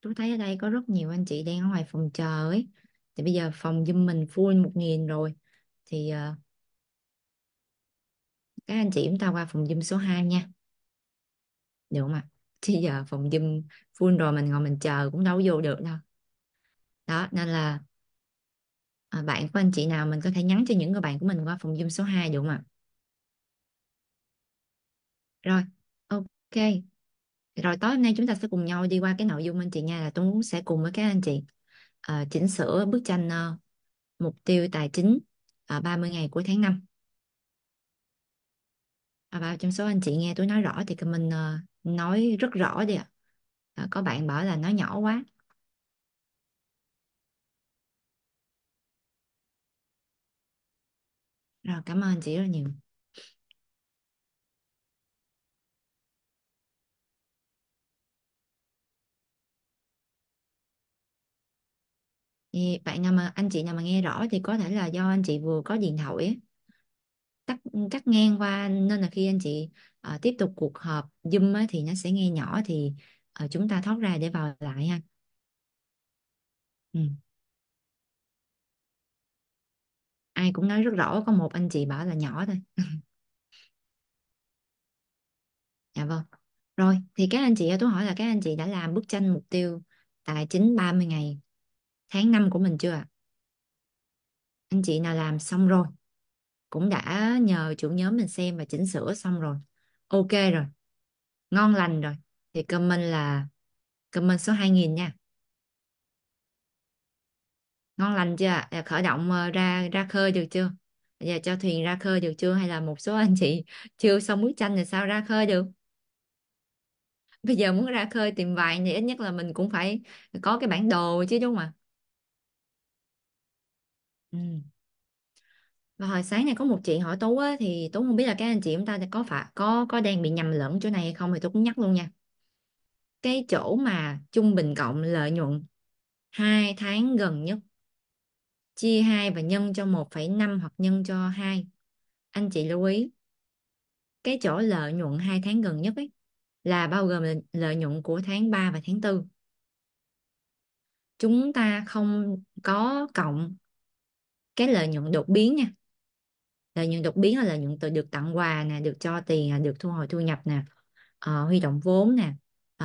tôi thấy ở đây có rất nhiều anh chị đang ở ngoài phòng chờ ấy thì bây giờ phòng giùm mình full một nghìn rồi thì uh, các anh chị chúng ta qua phòng giùm số 2 nha được không ạ chứ giờ phòng giùm full rồi mình ngồi mình chờ cũng đâu vô được đâu đó nên là à, bạn của anh chị nào mình có thể nhắn cho những người bạn của mình qua phòng Zoom số 2 được không ạ? Rồi, ok rồi tối hôm nay chúng ta sẽ cùng nhau đi qua cái nội dung anh chị nha là tôi muốn sẽ cùng với các anh chị uh, chỉnh sửa bức tranh uh, mục tiêu tài chính uh, ờ, 30 ngày cuối tháng 5 à, và trong số anh chị nghe tôi nói rõ thì comment uh, nói rất rõ đi ạ uh, có bạn bảo là nói nhỏ quá rồi cảm ơn chị rất nhiều thì bạn nào mà anh chị nào mà nghe rõ thì có thể là do anh chị vừa có điện thoại cắt cắt ngang qua nên là khi anh chị uh, tiếp tục cuộc họp Zoom ấy, thì nó sẽ nghe nhỏ thì uh, chúng ta thoát ra để vào lại ha. Ừ. Ai cũng nói rất rõ có một anh chị bảo là nhỏ thôi. dạ vâng. Rồi thì các anh chị tôi hỏi là các anh chị đã làm bức tranh mục tiêu tài chính 30 ngày tháng 5 của mình chưa ạ? Anh chị nào làm xong rồi, cũng đã nhờ chủ nhóm mình xem và chỉnh sửa xong rồi. Ok rồi, ngon lành rồi. Thì comment là comment số 2000 nha. Ngon lành chưa ạ? Dạ, khởi động ờ, ra ra khơi được chưa? Bây dạ, giờ cho thuyền ra khơi được chưa? Hay là một số anh chị chưa xong bức tranh thì sao ra khơi được? bây giờ muốn ra khơi tìm vàng thì ít nhất là mình cũng phải có cái bản đồ chứ đúng không ạ Ừ. Và hồi sáng này có một chị hỏi Tú á, thì Tú không biết là các anh chị chúng ta có phải có có đang bị nhầm lẫn chỗ này hay không thì Tú cũng nhắc luôn nha. Cái chỗ mà trung bình cộng lợi nhuận hai tháng gần nhất chia 2 và nhân cho 1,5 hoặc nhân cho 2. Anh chị lưu ý cái chỗ lợi nhuận hai tháng gần nhất ấy là bao gồm lợi nhuận của tháng 3 và tháng 4. Chúng ta không có cộng cái lợi nhuận đột biến nha lợi nhuận đột biến là lợi nhuận từ được tặng quà nè được cho tiền à, được thu hồi thu nhập nè uh, huy động vốn nè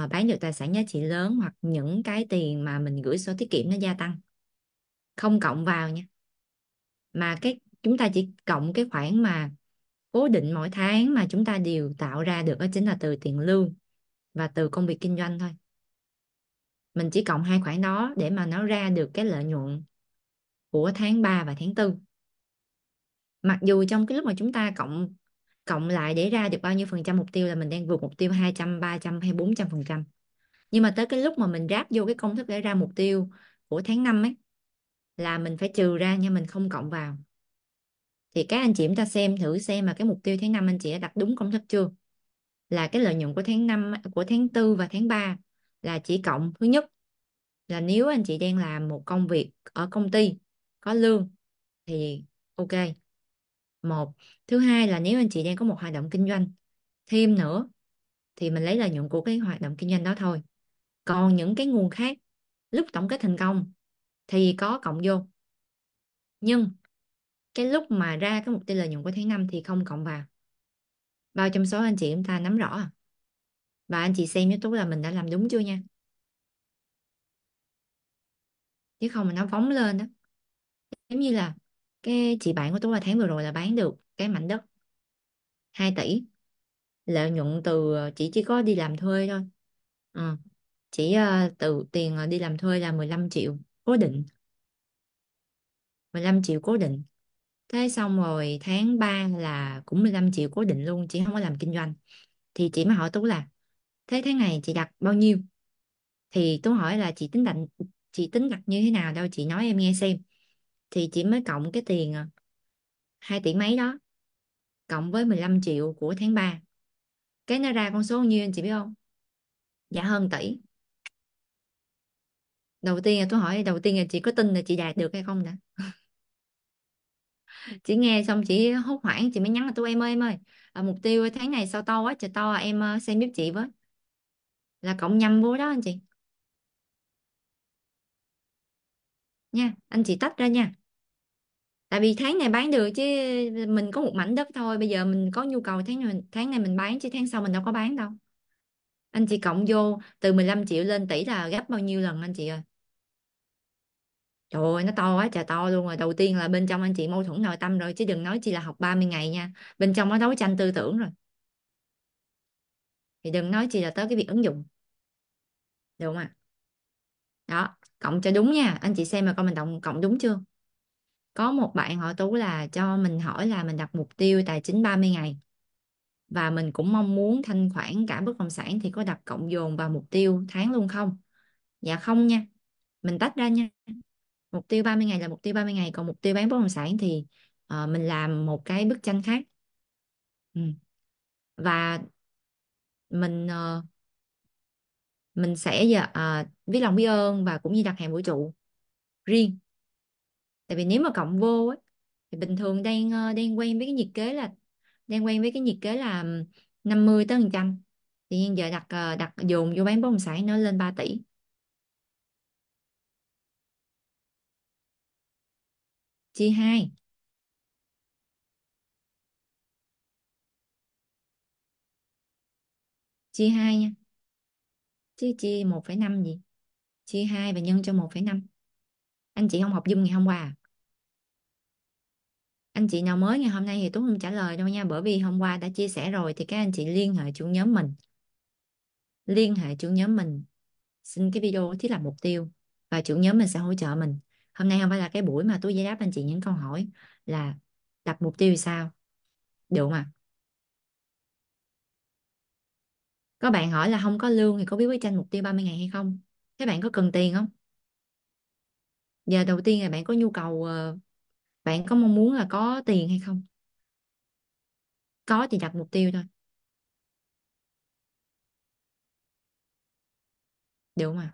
uh, bán được tài sản giá trị lớn hoặc những cái tiền mà mình gửi sổ tiết kiệm nó gia tăng không cộng vào nha mà cái chúng ta chỉ cộng cái khoản mà cố định mỗi tháng mà chúng ta đều tạo ra được đó chính là từ tiền lương và từ công việc kinh doanh thôi mình chỉ cộng hai khoản đó để mà nó ra được cái lợi nhuận của tháng 3 và tháng 4 mặc dù trong cái lúc mà chúng ta cộng cộng lại để ra được bao nhiêu phần trăm mục tiêu là mình đang vượt mục tiêu 200, 300 hay 400 phần trăm nhưng mà tới cái lúc mà mình ráp vô cái công thức để ra mục tiêu của tháng 5 ấy là mình phải trừ ra nha mình không cộng vào thì các anh chị chúng ta xem thử xem mà cái mục tiêu tháng 5 anh chị đã đặt đúng công thức chưa là cái lợi nhuận của tháng 5 của tháng 4 và tháng 3 là chỉ cộng thứ nhất là nếu anh chị đang làm một công việc ở công ty có lương thì ok một thứ hai là nếu anh chị đang có một hoạt động kinh doanh thêm nữa thì mình lấy lợi nhuận của cái hoạt động kinh doanh đó thôi còn những cái nguồn khác lúc tổng kết thành công thì có cộng vô nhưng cái lúc mà ra cái mục tiêu lợi nhuận của tháng 5 thì không cộng vào bao trong số anh chị chúng ta nắm rõ à? và anh chị xem cho tú là mình đã làm đúng chưa nha chứ không mà nó phóng lên đó giống như là cái chị bạn của tôi là tháng vừa rồi là bán được cái mảnh đất 2 tỷ lợi nhuận từ ờ, chỉ chỉ có đi làm thuê thôi ừ. chỉ uh, từ tiền đi làm thuê là 15 triệu cố định 15 triệu cố định thế xong rồi tháng 3 là cũng 15 triệu cố định luôn chị không có làm kinh doanh thì chị mới hỏi Tú là thế tháng này chị đặt bao nhiêu thì Tú hỏi là chị tính đặt chị tính đặt như thế nào đâu chị nói em nghe xem thì chị mới cộng cái tiền à, hai tỷ mấy đó cộng với 15 triệu của tháng 3 cái nó ra con số bao nhiêu anh chị biết không dạ hơn tỷ đầu tiên là tôi hỏi đầu tiên là chị có tin là chị đạt được hay không nè chị nghe xong chị hốt hoảng chị mới nhắn là tôi em ơi em ơi à, mục tiêu tháng này sao to quá trời to à, em à, xem giúp chị với là cộng nhầm vô đó anh chị nha anh chị tách ra nha tại vì tháng này bán được chứ mình có một mảnh đất thôi bây giờ mình có nhu cầu tháng này, tháng này mình bán chứ tháng sau mình đâu có bán đâu anh chị cộng vô từ 15 triệu lên tỷ là gấp bao nhiêu lần anh chị ơi Trời ơi, nó to quá trời to luôn rồi. Đầu tiên là bên trong anh chị mâu thuẫn nội tâm rồi, chứ đừng nói chỉ là học 30 ngày nha. Bên trong nó đấu tranh tư tưởng rồi. Thì đừng nói chỉ là tới cái việc ứng dụng. Được không ạ? À? Đó, cộng cho đúng nha. Anh chị xem mà coi mình cộng, cộng đúng chưa? có một bạn hỏi Tú là cho mình hỏi là mình đặt mục tiêu tài chính 30 ngày và mình cũng mong muốn thanh khoản cả bất động sản thì có đặt cộng dồn vào mục tiêu tháng luôn không? Dạ không nha. Mình tách ra nha. Mục tiêu 30 ngày là mục tiêu 30 ngày còn mục tiêu bán bất động sản thì uh, mình làm một cái bức tranh khác. Ừ. Và mình uh, mình sẽ uh, viết lòng biết ơn và cũng như đặt hẹn vũ trụ riêng tại vì nếu mà cộng vô ấy, thì bình thường đang ờ, đang quen với cái nhiệt kế là đang quen với cái nhiệt kế là 50 tới 100 tự nhiên giờ đặt ờ, đặt dồn vô bán bất động sản nó lên 3 tỷ chia hai chia hai nha chia chia 1,5 gì chia 2 và nhân cho 1,5 anh chị không học Zoom ngày hôm qua à? anh chị nào mới ngày hôm nay thì Tú không trả lời đâu nha bởi vì hôm qua đã chia sẻ rồi thì các anh chị liên hệ chủ nhóm mình liên hệ chủ nhóm mình xin cái video thiết lập mục tiêu và chủ nhóm mình sẽ hỗ trợ mình hôm nay không phải là cái buổi mà tôi giải đáp anh chị những câu hỏi là đặt mục tiêu thì sao được mà có bạn hỏi là không có lương thì có biết bức tranh mục tiêu 30 ngày hay không các bạn có cần tiền không giờ đầu tiên là bạn có nhu cầu ờ, bạn có mong muốn là có tiền hay không có thì đặt mục tiêu thôi đúng không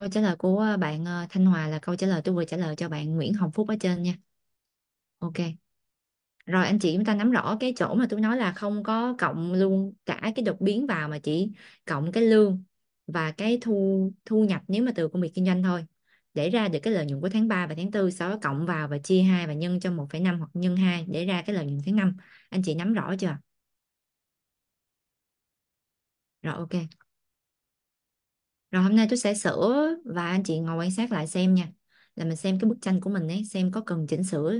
Câu trả lời của bạn ờ, Thanh Hòa là câu trả lời tôi vừa trả lời cho bạn Nguyễn Hồng Phúc ở trên nha. Ok rồi anh chị chúng ta nắm rõ cái chỗ mà tôi nói là không có cộng luôn cả cái đột biến vào mà chỉ cộng cái lương và cái thu thu nhập nếu mà từ công việc kinh doanh thôi để ra được cái lợi nhuận của tháng 3 và tháng 4 sau đó cộng vào và chia 2 và nhân cho 1,5 hoặc nhân 2 để ra cái lợi nhuận tháng 5 anh chị nắm rõ chưa rồi ok rồi hôm nay tôi sẽ sửa và anh chị ngồi quan sát lại xem nha là mình xem cái bức tranh của mình ấy xem có cần chỉnh sửa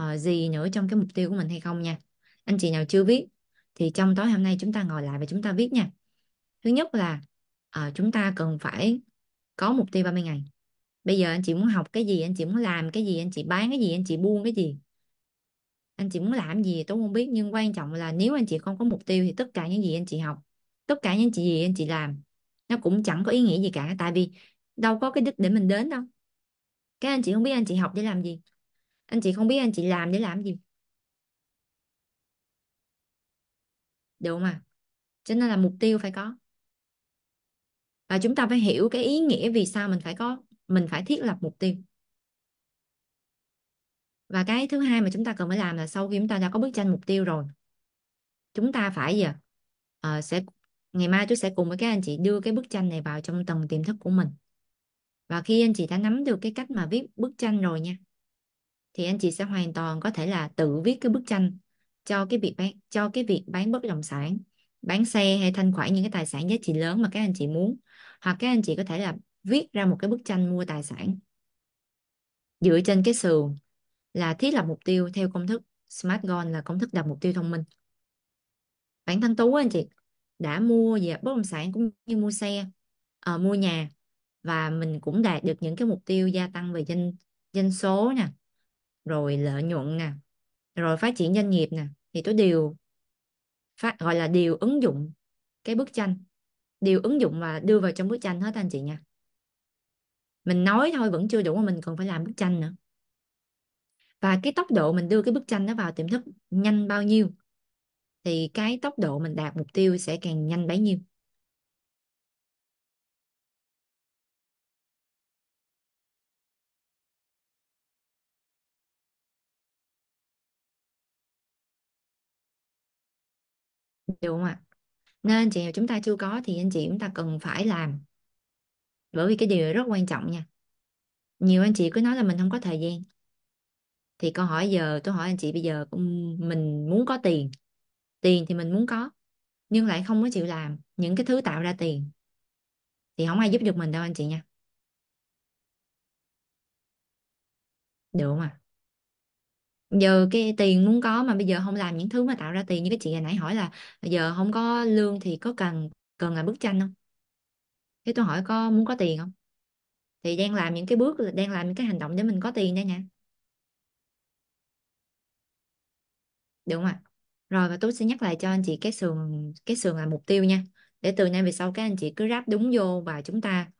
uh, gì nữa trong cái mục tiêu của mình hay không nha anh chị nào chưa viết thì trong tối hôm nay chúng ta ngồi lại và chúng ta viết nha thứ nhất là uh, chúng ta cần phải có mục tiêu 30 ngày bây giờ anh chị muốn học cái gì anh chị muốn làm cái gì anh chị bán cái gì anh chị buôn cái gì anh chị muốn làm gì tôi không biết nhưng quan trọng là nếu anh chị không có mục tiêu thì tất cả những gì anh chị học tất cả những gì anh chị làm nó cũng chẳng có ý nghĩa gì cả tại vì đâu có cái đích để mình đến đâu các anh chị không biết anh chị học để làm gì anh chị không biết anh chị làm để làm gì được mà cho nên là mục tiêu phải có và chúng ta phải hiểu cái ý nghĩa vì sao mình phải có mình phải thiết lập mục tiêu và cái thứ hai mà chúng ta cần phải làm là sau khi chúng ta đã có bức tranh mục tiêu rồi chúng ta phải gì à, sẽ ngày mai tôi sẽ cùng với các anh chị đưa cái bức tranh này vào trong tầng tiềm thức của mình và khi anh chị đã nắm được cái cách mà viết bức tranh rồi nha thì anh chị sẽ hoàn toàn có thể là tự viết cái bức tranh cho cái việc bán cho cái việc bán bất động sản bán xe hay thanh khoản những cái tài sản giá trị lớn mà các anh chị muốn hoặc các anh chị có thể là viết ra một cái bức tranh mua tài sản dựa trên cái sườn là thiết lập mục tiêu theo công thức SMART goal là công thức đặt mục tiêu thông minh bản thân tú anh chị đã mua về bất động sản cũng như mua xe à, mua nhà và mình cũng đạt được những cái mục tiêu gia tăng về doanh doanh số nè rồi lợi nhuận nè rồi phát triển doanh nghiệp nè thì tôi đều phát gọi là điều ứng dụng cái bức tranh điều ứng dụng và đưa vào trong bức tranh hết anh chị nha mình nói thôi vẫn chưa đủ mà mình còn phải làm bức tranh nữa và cái tốc độ mình đưa cái bức tranh đó vào tiềm thức nhanh bao nhiêu thì cái tốc độ mình đạt mục tiêu sẽ càng nhanh bấy nhiêu đúng không ạ à? nên anh chị nào chúng ta chưa có thì anh chị chúng ta cần phải làm bởi vì cái điều rất quan trọng nha nhiều anh chị cứ nói là mình không có thời gian thì câu hỏi giờ tôi hỏi anh chị bây giờ mình muốn có tiền tiền thì mình muốn có nhưng lại không có chịu làm những cái thứ tạo ra tiền thì không ai giúp được mình đâu anh chị nha đúng không ạ giờ cái tiền muốn có mà bây giờ không làm những thứ mà tạo ra tiền như cái chị hồi nãy hỏi là giờ không có lương thì có cần cần làm bức tranh không thế tôi hỏi có muốn có tiền không thì đang làm những cái bước đang làm những cái hành động để mình có tiền đó nha đúng ạ rồi và tôi sẽ nhắc lại cho anh chị cái sườn cái sườn là mục tiêu nha để từ nay về sau các anh chị cứ ráp đúng vô và chúng ta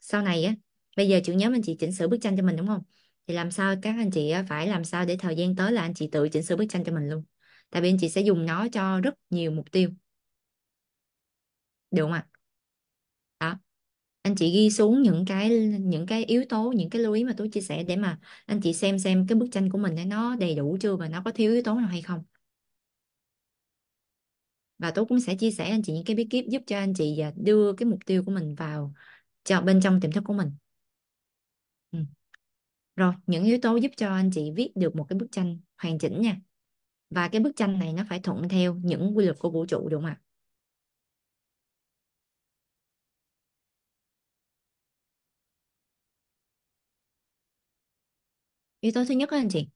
sau này á bây giờ chị nhớ anh chị chỉnh sửa bức tranh cho mình đúng không thì làm sao các anh chị phải làm sao để thời gian tới là anh chị tự chỉnh sửa bức tranh cho mình luôn tại vì anh chị sẽ dùng nó cho rất nhiều mục tiêu được không ạ đó anh chị ghi xuống những cái những cái yếu tố những cái lưu ý mà tôi chia sẻ để mà anh chị xem xem cái bức tranh của mình ấy, nó đầy đủ chưa và nó có thiếu yếu tố nào hay không và tôi cũng sẽ chia sẻ anh chị những cái bí kíp giúp cho anh chị à, đưa cái mục tiêu của mình vào cho bên trong tiềm thức của mình ừ. Rồi, những yếu tố giúp cho anh chị viết được một cái bức tranh hoàn chỉnh nha. Và cái bức tranh này nó phải thuận theo những quy luật của vũ trụ đúng không ạ? Yếu tố thứ nhất đó anh chị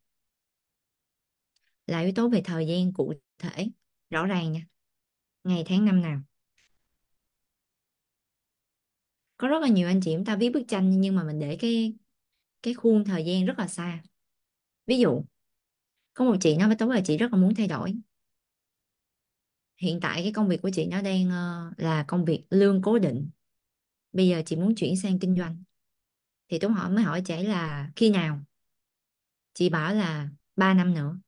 là yếu tố về thời gian cụ thể, rõ ràng nha. Ngày tháng năm nào. Có rất là nhiều anh chị chúng ta viết bức tranh nhưng mà mình để cái cái khuôn thời gian rất là xa ví dụ có một chị nói với tú là chị rất là muốn thay đổi hiện tại cái công việc của chị nó đang ờ, là công việc lương cố định bây giờ chị muốn chuyển sang kinh doanh thì tôi hỏi mới hỏi chị là khi nào chị bảo là 3 năm nữa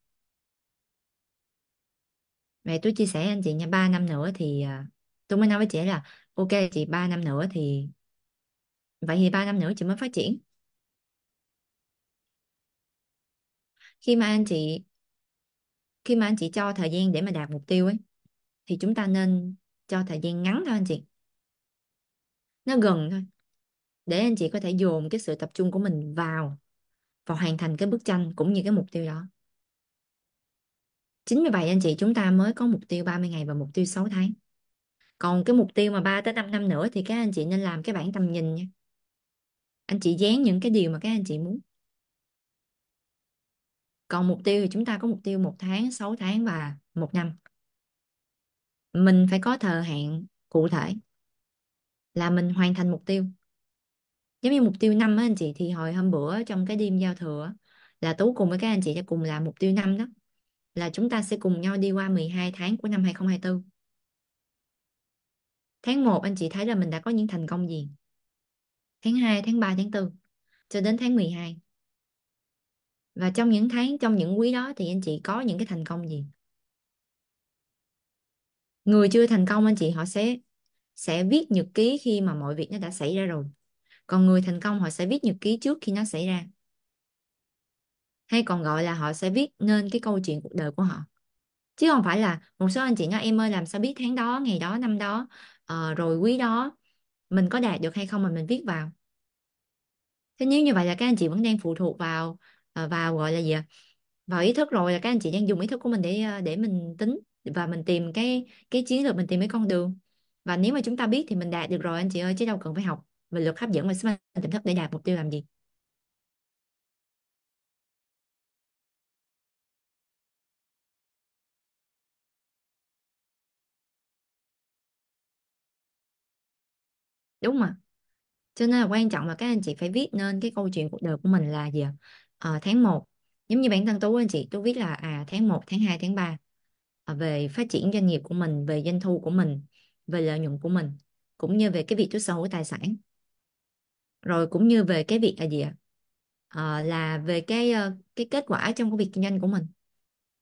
mẹ tôi chia sẻ anh chị nha 3 năm nữa thì ờ, tôi mới nói với chị là ok chị 3 năm nữa thì vậy thì 3 năm nữa chị mới phát triển khi mà anh chị khi mà anh chị cho thời gian để mà đạt mục tiêu ấy thì chúng ta nên cho thời gian ngắn thôi anh chị nó gần thôi để anh chị có thể dồn cái sự tập trung của mình vào và hoàn thành cái bức tranh cũng như cái mục tiêu đó chính vì vậy anh chị chúng ta mới có mục tiêu 30 ngày và mục tiêu 6 tháng còn cái mục tiêu mà 3 tới 5 năm nữa thì các anh chị nên làm cái bản tầm nhìn nha anh chị dán những cái điều mà các anh chị muốn còn mục tiêu thì chúng ta có mục tiêu một tháng 6 tháng và một năm mình phải có thời hạn cụ thể là mình hoàn thành mục tiêu giống như mục tiêu năm á anh chị thì hồi hôm bữa trong cái đêm giao thừa là tú cùng với các anh chị sẽ cùng làm mục tiêu năm đó là chúng ta sẽ cùng nhau đi qua 12 tháng của năm 2024 tháng 1 anh chị thấy là mình đã có những thành công gì tháng 2 tháng 3 tháng 4 cho đến tháng 12 và trong những tháng trong những quý đó thì anh chị có những cái thành công gì người chưa thành công anh chị họ sẽ sẽ viết nhật ký khi mà mọi việc nó đã xảy ra rồi còn người thành công họ sẽ viết nhật ký trước khi nó xảy ra hay còn gọi là họ sẽ viết nên cái câu chuyện cuộc đời của họ chứ không phải là một số anh chị nói em ơi làm sao biết tháng đó ngày đó năm đó uh, rồi quý đó mình có đạt được hay không mà mình viết vào thế nếu như vậy là các anh chị vẫn đang phụ thuộc vào Ờ, vào gọi là gì ạ vào ý thức rồi là các anh chị đang dùng ý thức của mình để ờ, để mình tính và mình tìm cái cái chiến lược mình tìm cái con đường và nếu mà chúng ta biết thì mình đạt được rồi anh chị ơi chứ đâu cần phải học về luật hấp dẫn và sức mạnh tiềm thức để đạt mục tiêu làm gì đúng mà cho nên là quan trọng là các anh chị phải viết nên cái câu chuyện cuộc đời của mình là gì ạ uh, tháng 1 giống như bản thân tú anh chị tú viết là à tháng 1 tháng 2 tháng 3 à, về phát triển doanh nghiệp của mình về doanh thu của mình về lợi nhuận của mình cũng như về cái việc tú sở hữu tài sản rồi cũng như về cái việc là gì ạ à, là về cái ờ, cái kết quả trong cái việc kinh doanh của mình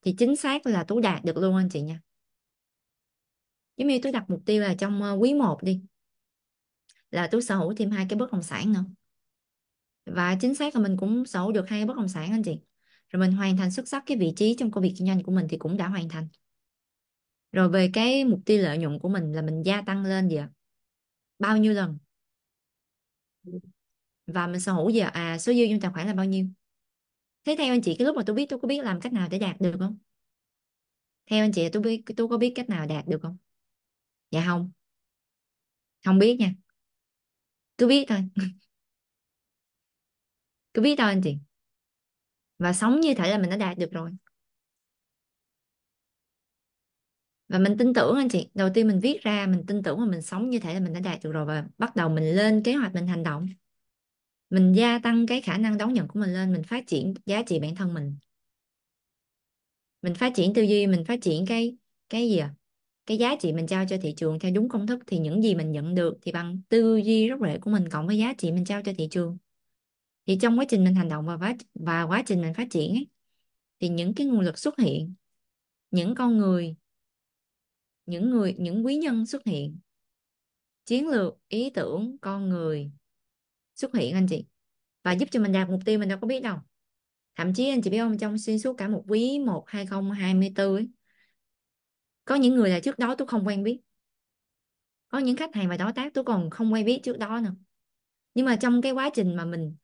thì chính xác là tú đạt được luôn anh chị nha giống như tôi đặt mục tiêu là trong quý 1 đi là tôi sở hữu thêm hai cái bất động sản nữa và chính xác là mình cũng sở hữu được hai bất động sản anh chị rồi mình hoàn thành xuất sắc cái vị trí trong công việc kinh doanh của mình thì cũng đã hoàn thành rồi về cái mục tiêu lợi nhuận của mình là mình gia tăng lên gì ạ bao nhiêu lần và mình sở hữu giờ à số dư trong tài khoản là bao nhiêu thế theo anh chị cái lúc mà tôi biết tôi có biết làm cách nào để đạt được không theo anh chị tôi biết tôi có biết cách nào đạt được không dạ không không biết nha cứ biết thôi cứ viết thôi anh chị và sống như thể là mình đã đạt được rồi và mình tin tưởng anh chị đầu tiên mình viết ra mình tin tưởng và mình sống như thể là mình đã đạt được rồi và bắt đầu mình lên kế hoạch mình hành động mình gia tăng cái khả năng đón nhận của mình lên mình phát triển giá trị bản thân mình mình phát triển tư duy mình phát triển cái cái gì à cái giá trị mình trao cho thị trường theo đúng công thức thì những gì mình nhận được thì bằng tư duy rất rễ của mình cộng với giá trị mình trao cho thị trường thì trong quá trình mình hành động và quá, và quá trình mình phát triển ấy, thì những cái nguồn lực xuất hiện những con người những người những quý nhân xuất hiện chiến lược ý tưởng con người xuất hiện anh chị và giúp cho mình đạt mục tiêu mình đâu có biết đâu thậm chí anh chị biết không trong xuyên suốt cả một quý 1 2024 ấy, có những người là trước đó tôi không quen biết có những khách hàng và đối tác tôi còn không quen biết trước đó nữa nhưng mà trong cái quá trình mà mình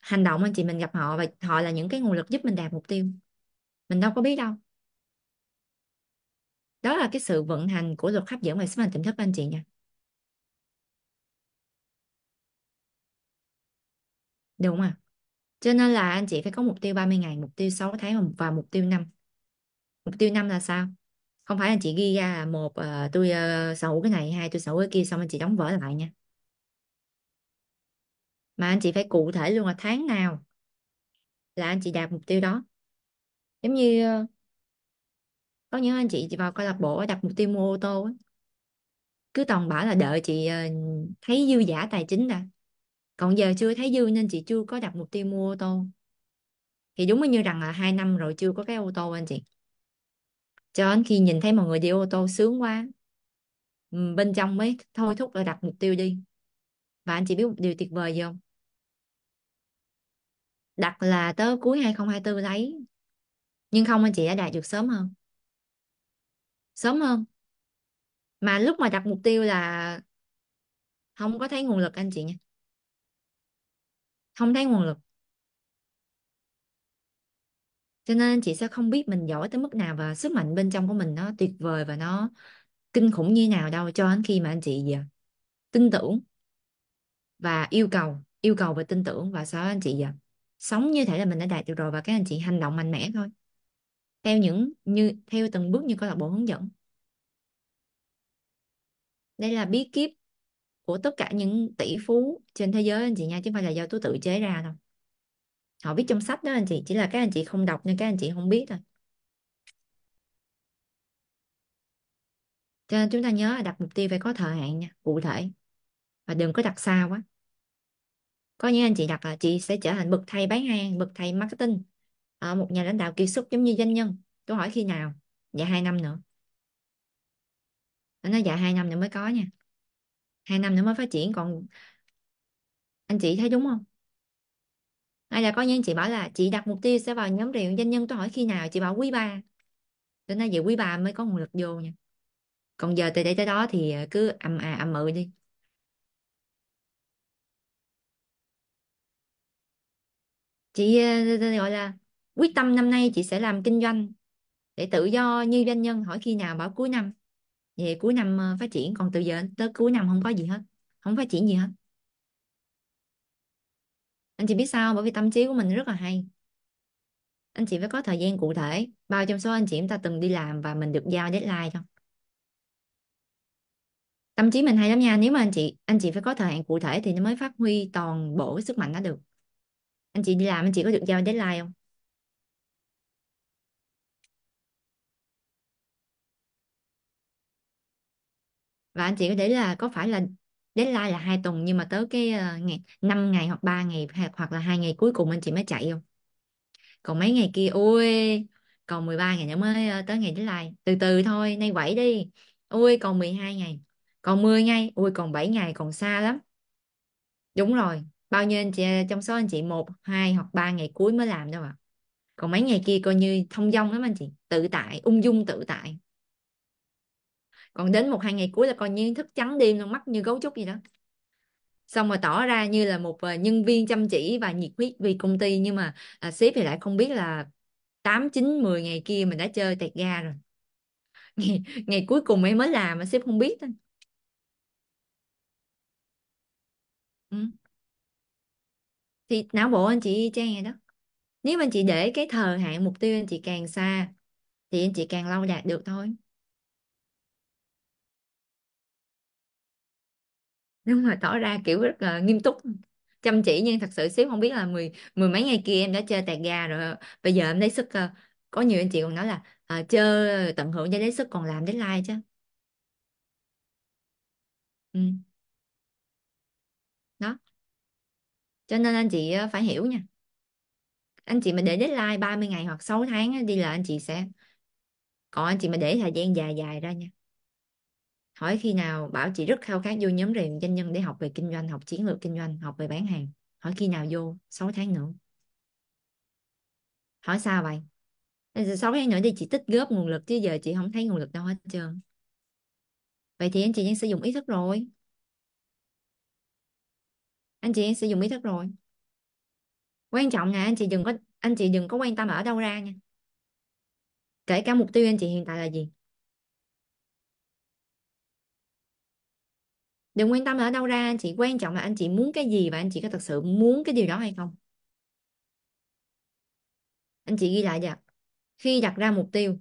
hành động anh chị mình gặp họ và họ là những cái nguồn lực giúp mình đạt mục tiêu mình đâu có biết đâu đó là cái sự vận hành của luật hấp dẫn và sức mạnh tiềm thức anh chị nha đúng à cho nên là anh chị phải có mục tiêu 30 ngày mục tiêu 6 tháng và mục tiêu năm mục tiêu năm là sao không phải anh chị ghi ra là một uh, tôi uh, sở hữu cái này hai tôi sở hữu cái kia xong anh chị đóng vở lại nha mà anh chị phải cụ thể luôn là tháng nào là anh chị đạt mục tiêu đó giống như ờ, có những anh chị vào câu lạc bộ đặt mục tiêu mua ô tô cứ toàn bảo là đợi chị ờ, thấy dư giả tài chính đã còn giờ chưa thấy dư nên chị chưa có đặt mục tiêu mua ô tô thì đúng như rằng là hai năm rồi chưa có cái ô tô anh chị cho đến khi nhìn thấy mọi người đi ô tô sướng quá bên trong mới thôi thúc là đặt mục tiêu đi và anh chị biết một điều tuyệt vời gì không đặt là tới cuối 2024 lấy nhưng không anh chị đã đạt được sớm hơn sớm hơn mà lúc mà đặt mục tiêu là không có thấy nguồn lực anh chị nha không thấy nguồn lực cho nên anh chị sẽ không biết mình giỏi tới mức nào và sức mạnh bên trong của mình nó tuyệt vời và nó kinh khủng như nào đâu cho đến khi mà anh chị giờ à, tin tưởng và yêu cầu yêu cầu và tin tưởng và sau anh chị giờ à, sống như thể là mình đã đạt được rồi và các anh chị hành động mạnh mẽ thôi theo những như theo từng bước như câu lạc bộ hướng dẫn đây là bí kíp của tất cả những tỷ phú trên thế giới anh chị nha chứ không phải là do tôi tự chế ra đâu họ viết trong sách đó anh chị chỉ là các anh chị không đọc nên các anh chị không biết thôi cho nên chúng ta nhớ là đặt mục tiêu phải có thời hạn nha cụ thể và đừng có đặt xa quá có những anh chị đặt là chị sẽ trở thành bậc thầy bán hàng bậc thầy marketing à, một nhà lãnh đạo kiệt xuất giống như doanh nhân tôi hỏi khi nào dạ hai năm nữa nó nói dạ hai năm nữa mới có nha hai năm nữa mới phát triển còn anh chị thấy đúng không hay là có những chị bảo là chị đặt mục tiêu sẽ vào nhóm rèn doanh nhân tôi hỏi khi nào chị bảo quý ba tôi nói vậy quý ba mới có nguồn lực vô nha còn giờ từ đây tới đó thì ờ, cứ ầm à ầm ừ đi chị ờ, gọi là quyết tâm năm nay chị sẽ làm kinh doanh để tự do như doanh nhân hỏi khi nào bảo cuối năm về cuối năm ờ, phát triển còn từ giờ tới cuối năm không có gì hết không phát triển gì hết anh chị biết sao bởi vì tâm trí của mình rất là hay anh chị phải có thời gian cụ thể bao trong số anh chị chúng ta từng đi làm và mình được giao deadline không tâm trí mình hay lắm nha nếu mà anh chị anh chị phải có thời hạn cụ thể thì nó mới phát huy toàn bộ sức mạnh nó được anh chị đi làm anh chị có được giao deadline không và anh chị có để là có phải là deadline là hai tuần nhưng mà tới cái uh, ngày năm ngày hoặc ba ngày hoặc, hoặc là hai ngày cuối cùng anh chị mới chạy không còn mấy ngày kia ui còn 13 ngày nữa mới uh, tới ngày deadline từ từ thôi nay quẩy đi ui còn 12 ngày còn 10 ngày ui còn 7 ngày còn xa lắm đúng rồi bao nhiêu anh chị trong số anh chị một hai hoặc ba ngày cuối mới làm đâu ạ à. còn mấy ngày kia coi như thông dong lắm anh chị tự tại ung dung tự tại còn đến một hai ngày cuối là coi như thức trắng đêm luôn mắt như gấu trúc gì đó xong rồi tỏ ra như là một ờ, nhân viên chăm chỉ và nhiệt huyết vì công ty nhưng mà à, sếp thì lại không biết là tám chín mười ngày kia mình đã chơi tẹt ga rồi ngày, ngày cuối cùng em mới làm mà sếp không biết thôi thì não bộ anh chị y chang vậy đó nếu mà anh chị để cái thời hạn mục tiêu anh chị càng xa thì anh chị càng lâu đạt được thôi đúng rồi tỏ ra kiểu rất là nghiêm túc chăm chỉ nhưng thật sự xíu không biết là mười mười mấy ngày kia em đã chơi tạt ga rồi bây giờ em lấy sức ờ, có nhiều anh chị còn nói là ờ, chơi tận hưởng cho lấy sức còn làm like chứ ừ. cho nên anh chị ờ, phải hiểu nha anh chị mà để deadline 30 ngày hoặc 6 tháng đi là anh chị sẽ còn anh chị mà để thời gian dài dài ra nha hỏi khi nào bảo chị rất khao khát vô nhóm rèn doanh nhân để học về kinh doanh học chiến lược kinh doanh học về bán hàng hỏi khi nào vô 6 tháng nữa hỏi sao vậy 6 tháng nữa thì chị tích góp nguồn lực chứ giờ chị không thấy nguồn lực đâu hết trơn vậy thì anh chị đang sử dụng ý thức rồi anh chị sẽ dùng ý thức rồi quan trọng là anh chị đừng có anh chị đừng có quan tâm ở đâu ra nha kể cả mục tiêu anh chị hiện tại là gì đừng quan tâm ở đâu ra anh chị quan trọng là anh chị muốn cái gì và anh chị có thật sự muốn cái điều đó hay không anh chị ghi lại vậy khi đặt ra mục tiêu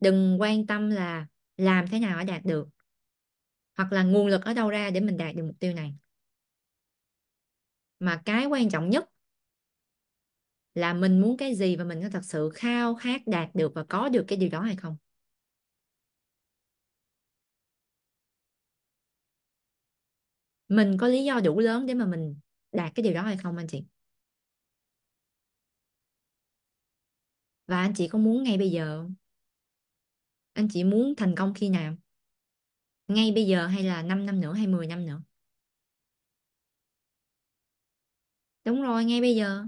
đừng quan tâm là làm thế nào để đạt được hoặc là nguồn lực ở đâu ra để mình đạt được mục tiêu này mà cái quan trọng nhất là mình muốn cái gì và mình có thật sự khao khát đạt được và có được cái điều đó hay không mình có lý do đủ lớn để mà mình đạt cái điều đó hay không anh chị và anh chị có muốn ngay bây giờ anh chị muốn thành công khi nào ngay bây giờ hay là 5 năm nữa hay 10 năm nữa Đúng rồi, ngay bây giờ.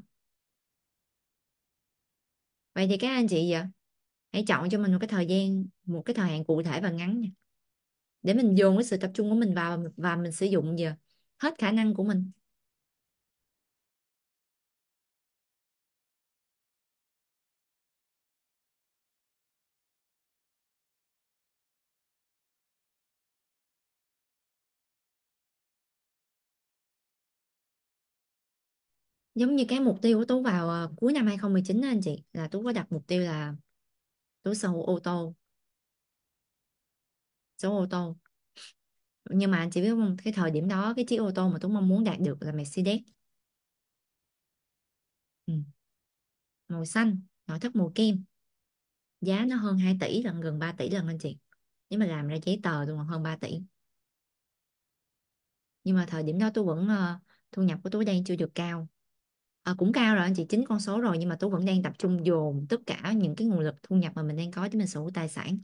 Vậy thì các anh chị vậy? Hãy chọn cho mình một cái thời gian, một cái thời hạn cụ thể và ngắn nha. Để mình dồn cái sự tập trung của mình vào và mình sử dụng giờ hết khả năng của mình. giống như cái mục tiêu của Tú vào ờ, cuối năm 2019 đó anh chị là Tú có đặt mục tiêu là Tú sở hữu ô tô số ô tô nhưng mà anh chị biết không cái thời điểm đó cái chiếc ô tô mà Tú mong muốn đạt được là Mercedes ừ. màu xanh nội thất màu kim giá nó hơn 2 tỷ lần gần 3 tỷ lần anh chị nếu mà làm ra giấy tờ tôi còn hơn 3 tỷ nhưng mà thời điểm đó tôi vẫn uh, thu nhập của tôi đang chưa được cao à, cũng cao rồi anh chị chính con số rồi nhưng mà tôi vẫn đang tập trung dồn tất cả những cái nguồn lực thu nhập mà mình đang có để mình sở hữu tài sản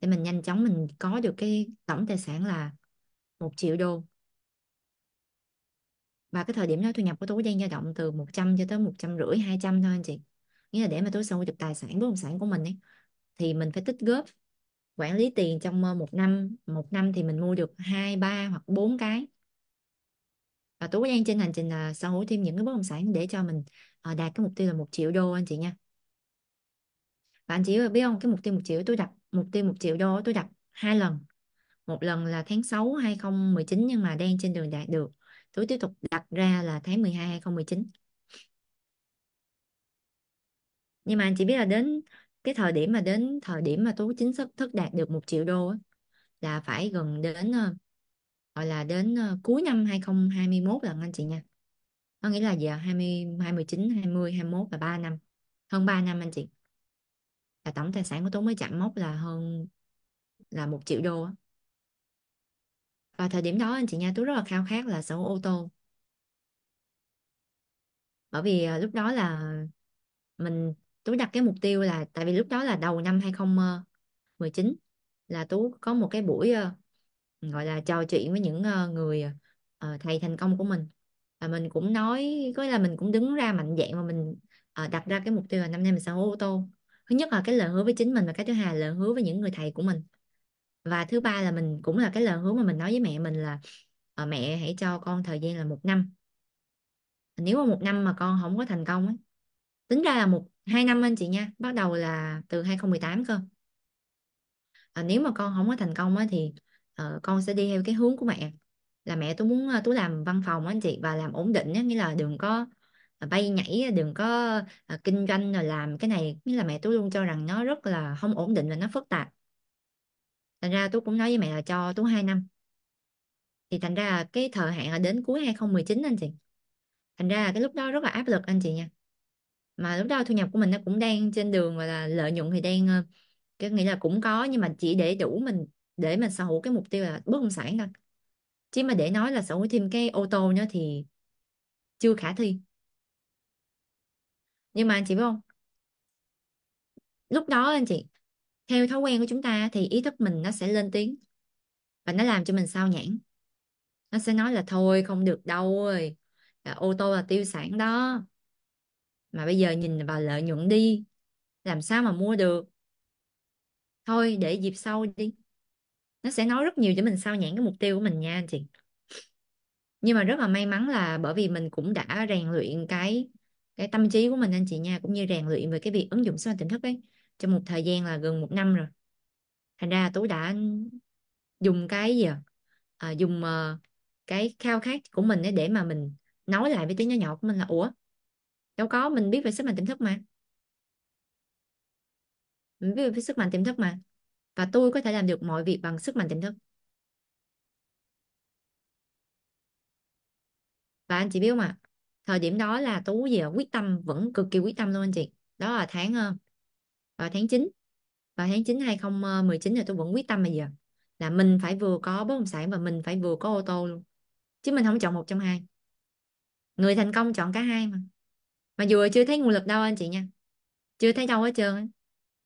để mình nhanh chóng mình có được cái tổng tài sản là một triệu đô và cái thời điểm đó thu nhập của tôi đang dao động từ 100 cho tới một trăm rưỡi hai trăm thôi anh chị nghĩa là để mà tôi sở hữu được tài sản bất động sản của mình ấy thì mình phải tích góp quản lý tiền trong ờ, một năm một năm thì mình mua được hai ba hoặc bốn cái và ờ, Tú đang trên hành trình là sở hữu thêm những cái bất động sản để cho mình ờ, đạt cái mục tiêu là một triệu đô anh chị nha và anh chị biết không cái mục tiêu một triệu tôi đặt mục tiêu một triệu đô tôi đặt hai lần một lần là tháng 6 2019 nhưng mà đang trên đường đạt được tôi tiếp tục đặt ra là tháng 12 2019 nhưng mà anh chị biết là đến cái thời điểm mà đến thời điểm mà tú chính thức thức đạt được một triệu đô là phải gần đến ờ, gọi là đến ờ, cuối năm 2021 lần anh chị nha có nghĩa là giờ 20 29 20 21 và 3 năm hơn 3 năm anh chị là tổng tài sản của Tuấn mới chạm mốc là hơn là một triệu đô và thời điểm đó anh chị nha Tuấn rất là khao khát là sở hữu ô tô bởi vì ờ, lúc đó là mình Tú đặt cái mục tiêu là tại vì lúc đó là đầu năm 2019 ờ, là Tú có một cái buổi gọi là trò chuyện với những ờ, người ờ, thầy thành công của mình và mình cũng nói có là mình cũng đứng ra mạnh dạn và mình ờ, đặt ra cái mục tiêu là năm nay mình sẽ ô tô thứ nhất là cái lời hứa với chính mình và cái thứ hai là lời hứa với những người thầy của mình và thứ ba là mình cũng là cái lời hứa mà mình nói với mẹ mình là mẹ hãy cho con thời gian là một năm nếu mà một năm mà con không có thành công ấy, tính ra là một hai năm anh chị nha bắt đầu là từ 2018 cơ à, nếu mà con không có thành công ấy, thì ờ, con sẽ đi theo cái hướng của mẹ là mẹ tôi muốn ờ, tôi làm văn phòng anh chị và làm ổn định á, nghĩa là đừng có ờ, bay nhảy đừng có ờ, kinh doanh rồi làm cái này nghĩa là mẹ tôi luôn cho rằng nó rất là không ổn định và nó phức tạp thành ra tôi cũng nói với mẹ là cho tôi 2 năm thì thành ra cái thời hạn là đến cuối 2019 anh chị thành ra cái lúc đó rất là áp lực anh chị nha mà lúc đó thu nhập của mình nó cũng đang trên đường và là lợi nhuận thì đang cái nghĩa là cũng có nhưng mà chỉ để đủ mình để mình sở hữu cái mục tiêu là bất động sản thôi chứ mà để nói là sở hữu thêm cái ô tô nữa thì chưa khả thi nhưng mà anh chị biết không lúc đó anh chị theo thói quen của chúng ta thì ý thức mình nó sẽ lên tiếng và nó làm cho mình sao nhãng nó sẽ nói là thôi không được đâu ơi là ô tô là tiêu sản đó mà bây giờ nhìn vào lợi nhuận đi làm sao mà mua được thôi để dịp sau đi nó sẽ nói rất nhiều cho mình sao nhãn cái mục tiêu của mình nha anh chị nhưng mà rất là may mắn là bởi vì mình cũng đã rèn luyện cái cái tâm trí của mình anh chị nha cũng như rèn luyện về cái việc ứng dụng sức mạnh tiềm thức ấy trong một thời gian là gần một năm rồi thành ra tú đã dùng cái gì à, à dùng uh, cái khao khát của mình ấy để mà mình nói lại với tiếng nhỏ nhỏ của mình là ủa đâu có mình biết về sức mạnh tiềm thức mà mình biết về sức mạnh tiềm thức mà và tôi có thể làm được mọi việc bằng sức mạnh tỉnh thức và anh chị biết không ạ thời điểm đó là tú gì quyết tâm vẫn cực kỳ quyết tâm luôn anh chị đó là tháng vào ờ, ờ, tháng 9 và tháng 9 2019 thì tôi vẫn quyết tâm bây giờ là mình phải vừa có bất động sản và mình phải vừa có ô tô luôn chứ mình không chọn một trong hai người thành công chọn cả hai mà mà dù chưa thấy nguồn lực đâu anh chị nha chưa thấy đâu hết trơn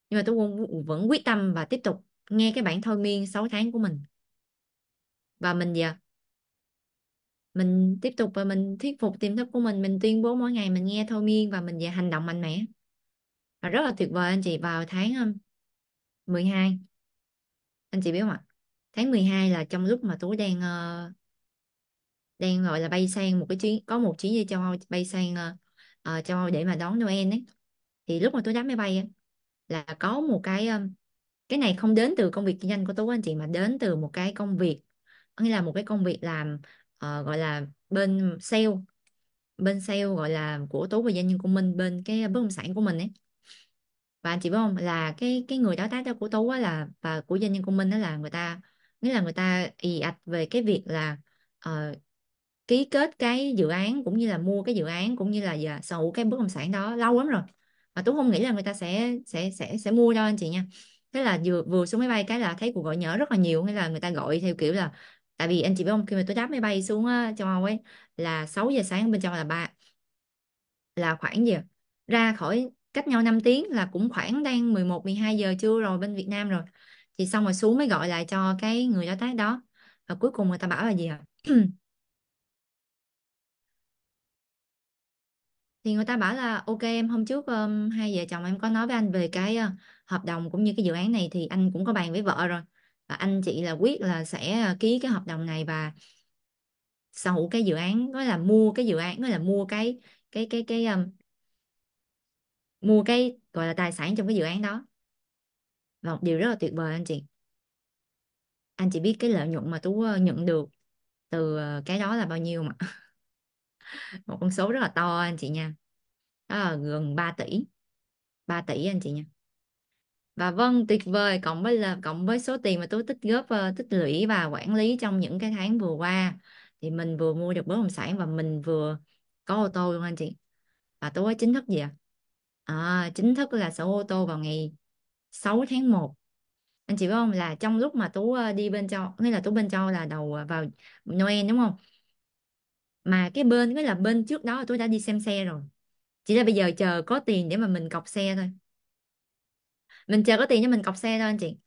nhưng mà tôi cũng vẫn quyết tâm và tiếp tục nghe cái bản thôi miên 6 tháng của mình và mình giờ mình tiếp tục và mình thuyết phục tiềm thức của mình mình tuyên bố mỗi ngày mình nghe thôi miên và mình về hành động mạnh mẽ và rất là tuyệt vời anh chị vào tháng 12 um, anh chị biết không ạ tháng 12 là trong lúc mà tôi đang ờ, đang gọi là bay sang một cái chuyến có một chuyến đi châu Âu bay sang uh, châu Âu để mà đón Noel ấy thì lúc mà tôi đáp máy bay là có một cái cái này không đến từ công việc kinh doanh của tú anh chị mà đến từ một cái công việc nghĩa là một cái công việc làm uh, gọi là bên sale bên sale gọi là của tú và doanh nhân của mình bên cái bất động sản của mình ấy và anh chị biết không là cái cái người đối tác đó của tú á là và của doanh nhân của mình đó là người ta nghĩa là người ta ì ạch về cái việc là uh, ký kết cái dự án cũng như là mua cái dự án cũng như là dạ, sở hữu cái bất động sản đó lâu lắm rồi và tú không nghĩ là người ta sẽ sẽ sẽ sẽ mua đâu anh chị nha thế là vừa vừa xuống máy bay cái là thấy cuộc gọi nhỡ rất là nhiều hay là người ta gọi theo kiểu là tại vì anh chị biết không khi mà tôi đáp máy bay xuống á, châu Âu ấy là 6 giờ sáng bên trong là ba là khoảng giờ ra khỏi cách nhau 5 tiếng là cũng khoảng đang 11 12 giờ trưa rồi bên Việt Nam rồi thì xong rồi xuống mới gọi lại cho cái người đối tác đó và cuối cùng người ta bảo là gì à thì người ta bảo là ok em hôm trước um, hai vợ chồng em có nói với anh về cái uh, hợp đồng cũng như cái dự án này thì anh cũng có bàn với vợ rồi và anh chị là quyết là sẽ ký cái hợp đồng này và sở hữu cái dự án nói là mua cái dự án nói là mua cái cái cái cái um, mua cái gọi là tài sản trong cái dự án đó và một điều rất là tuyệt vời anh chị anh chị biết cái lợi nhuận mà tú nhận được từ ờ, cái đó là bao nhiêu mà một con số rất là to anh chị nha đó là gần 3 tỷ 3 tỷ anh chị nha và vâng tuyệt vời cộng với là cộng với số tiền mà tôi tích góp ờ, tích lũy và quản lý trong những cái tháng vừa qua thì mình vừa mua được bất động sản và mình vừa có ô tô luôn anh chị và tôi chính thức gì ạ à? à, chính thức là sở ô tô vào ngày 6 tháng 1 anh chị biết không là trong lúc mà tú ờ, đi bên châu nghĩa là tú bên châu là đầu ờ, vào Noel đúng không mà cái bên với là bên trước đó tôi đã đi xem xe rồi chỉ là bây giờ chờ có tiền để mà mình cọc xe thôi mình chờ có tiền để mình cọc xe thôi anh chị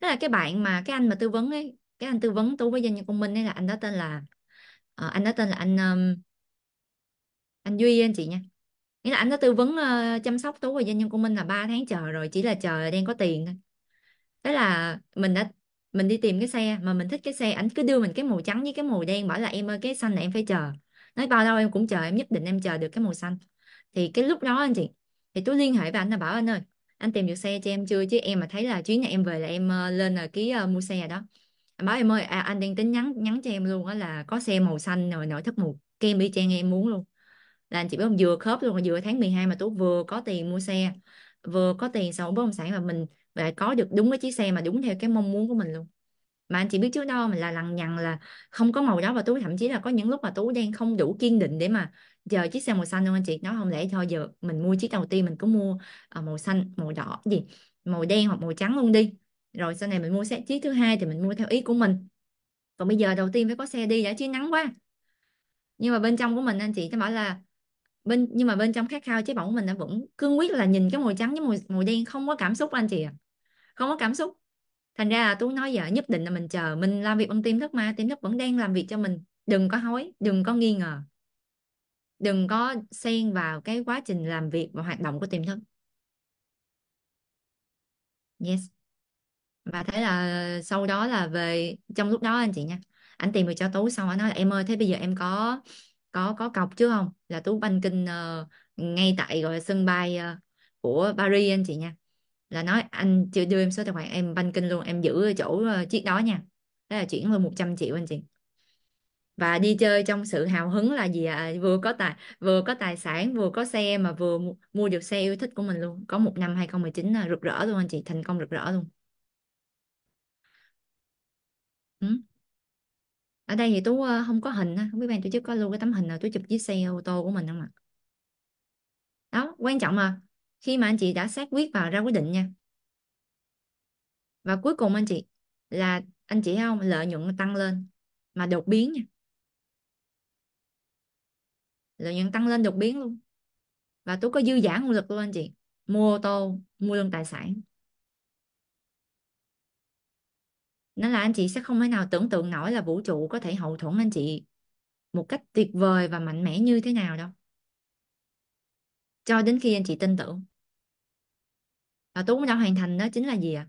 tức là cái bạn mà cái anh mà tư vấn ấy cái anh tư vấn tôi với doanh nhân công minh ấy là anh đó tên là uh, anh đó tên là anh um, anh duy anh chị nha nghĩa là anh đó tư vấn uh, chăm sóc tôi và doanh nhân công minh là 3 tháng chờ rồi chỉ là chờ đang có tiền thôi thế là mình đã mình đi tìm cái xe mà mình thích cái xe anh cứ đưa mình cái màu trắng với cái màu đen bảo là em ơi cái xanh này em phải chờ nói bao lâu em cũng chờ em nhất định em chờ được cái màu xanh thì cái lúc đó anh chị thì tôi liên hệ với anh là bảo anh ơi anh tìm được xe cho em chưa chứ em mà thấy là chuyến này em về là em uh, lên là ký uh, mua xe đó anh bảo em ơi à, anh đang tính nhắn nhắn cho em luôn á là có xe màu xanh rồi nội thất màu kem y chang em muốn luôn là anh chị biết không vừa khớp luôn vừa tháng 12 mà tôi vừa có tiền mua xe vừa có tiền sở hữu bất động sản mà mình lại có được đúng cái chiếc xe mà đúng theo cái mong muốn của mình luôn mà anh chị biết trước đó mà là lằng nhằng là không có màu đó và tú thậm chí là có những lúc mà tú đang không đủ kiên định để mà giờ chiếc xe màu xanh luôn anh chị nó không lẽ thôi giờ mình mua chiếc đầu tiên mình cứ mua ờ, màu xanh màu đỏ gì màu đen hoặc màu trắng luôn đi rồi sau này mình mua xe chiếc thứ hai thì mình mua theo ý của mình còn bây giờ đầu tiên phải có xe đi đã chứ nắng quá nhưng mà bên trong của mình anh chị nó bảo là bên nhưng mà bên trong khát khao chế bỏng của mình nó vẫn cương quyết là nhìn cái màu trắng với màu màu đen không có cảm xúc anh chị ạ không có cảm xúc thành ra là tú nói giờ nhất định là mình chờ mình làm việc bằng tim thức mà tim thức vẫn đang làm việc cho mình đừng có hối đừng có nghi ngờ đừng có xen vào cái quá trình làm việc và hoạt động của tiềm thức yes và thế là sau đó là về trong lúc đó anh chị nha anh tìm về cho tú xong anh nói là em ơi thế bây giờ em có có có cọc chứ không là tú banh kinh uh, ngay tại gọi sân bay uh, của Paris anh chị nha là nói anh chưa đưa em số tài khoản em banking luôn em giữ ở chỗ ờ, chiếc đó nha đó là chuyển hơn 100 triệu anh chị và đi chơi trong sự hào hứng là gì à? vừa có tài vừa có tài sản vừa có xe mà vừa mua được xe yêu thích của mình luôn có một năm 2019 là rực rỡ luôn anh chị thành công rực rỡ luôn ừ. ở đây thì tú ờ, không có hình không biết ban tổ chức có lưu cái tấm hình nào tú chụp chiếc xe ô tô của mình không ạ đó quan trọng mà khi mà anh chị đã xác quyết và ra quyết định nha và cuối cùng anh chị là anh chị thấy không lợi nhuận tăng lên mà đột biến nha lợi nhuận tăng lên đột biến luôn và tôi có dư giả nguồn lực luôn anh chị mua ô tô mua luôn tài sản nó là anh chị sẽ không thể nào tưởng tượng nổi là vũ trụ có thể hậu thuẫn anh chị một cách tuyệt vời và mạnh mẽ như thế nào đâu cho đến khi anh chị tin tưởng và tú cũng đã hoàn thành đó chính là gì ạ à?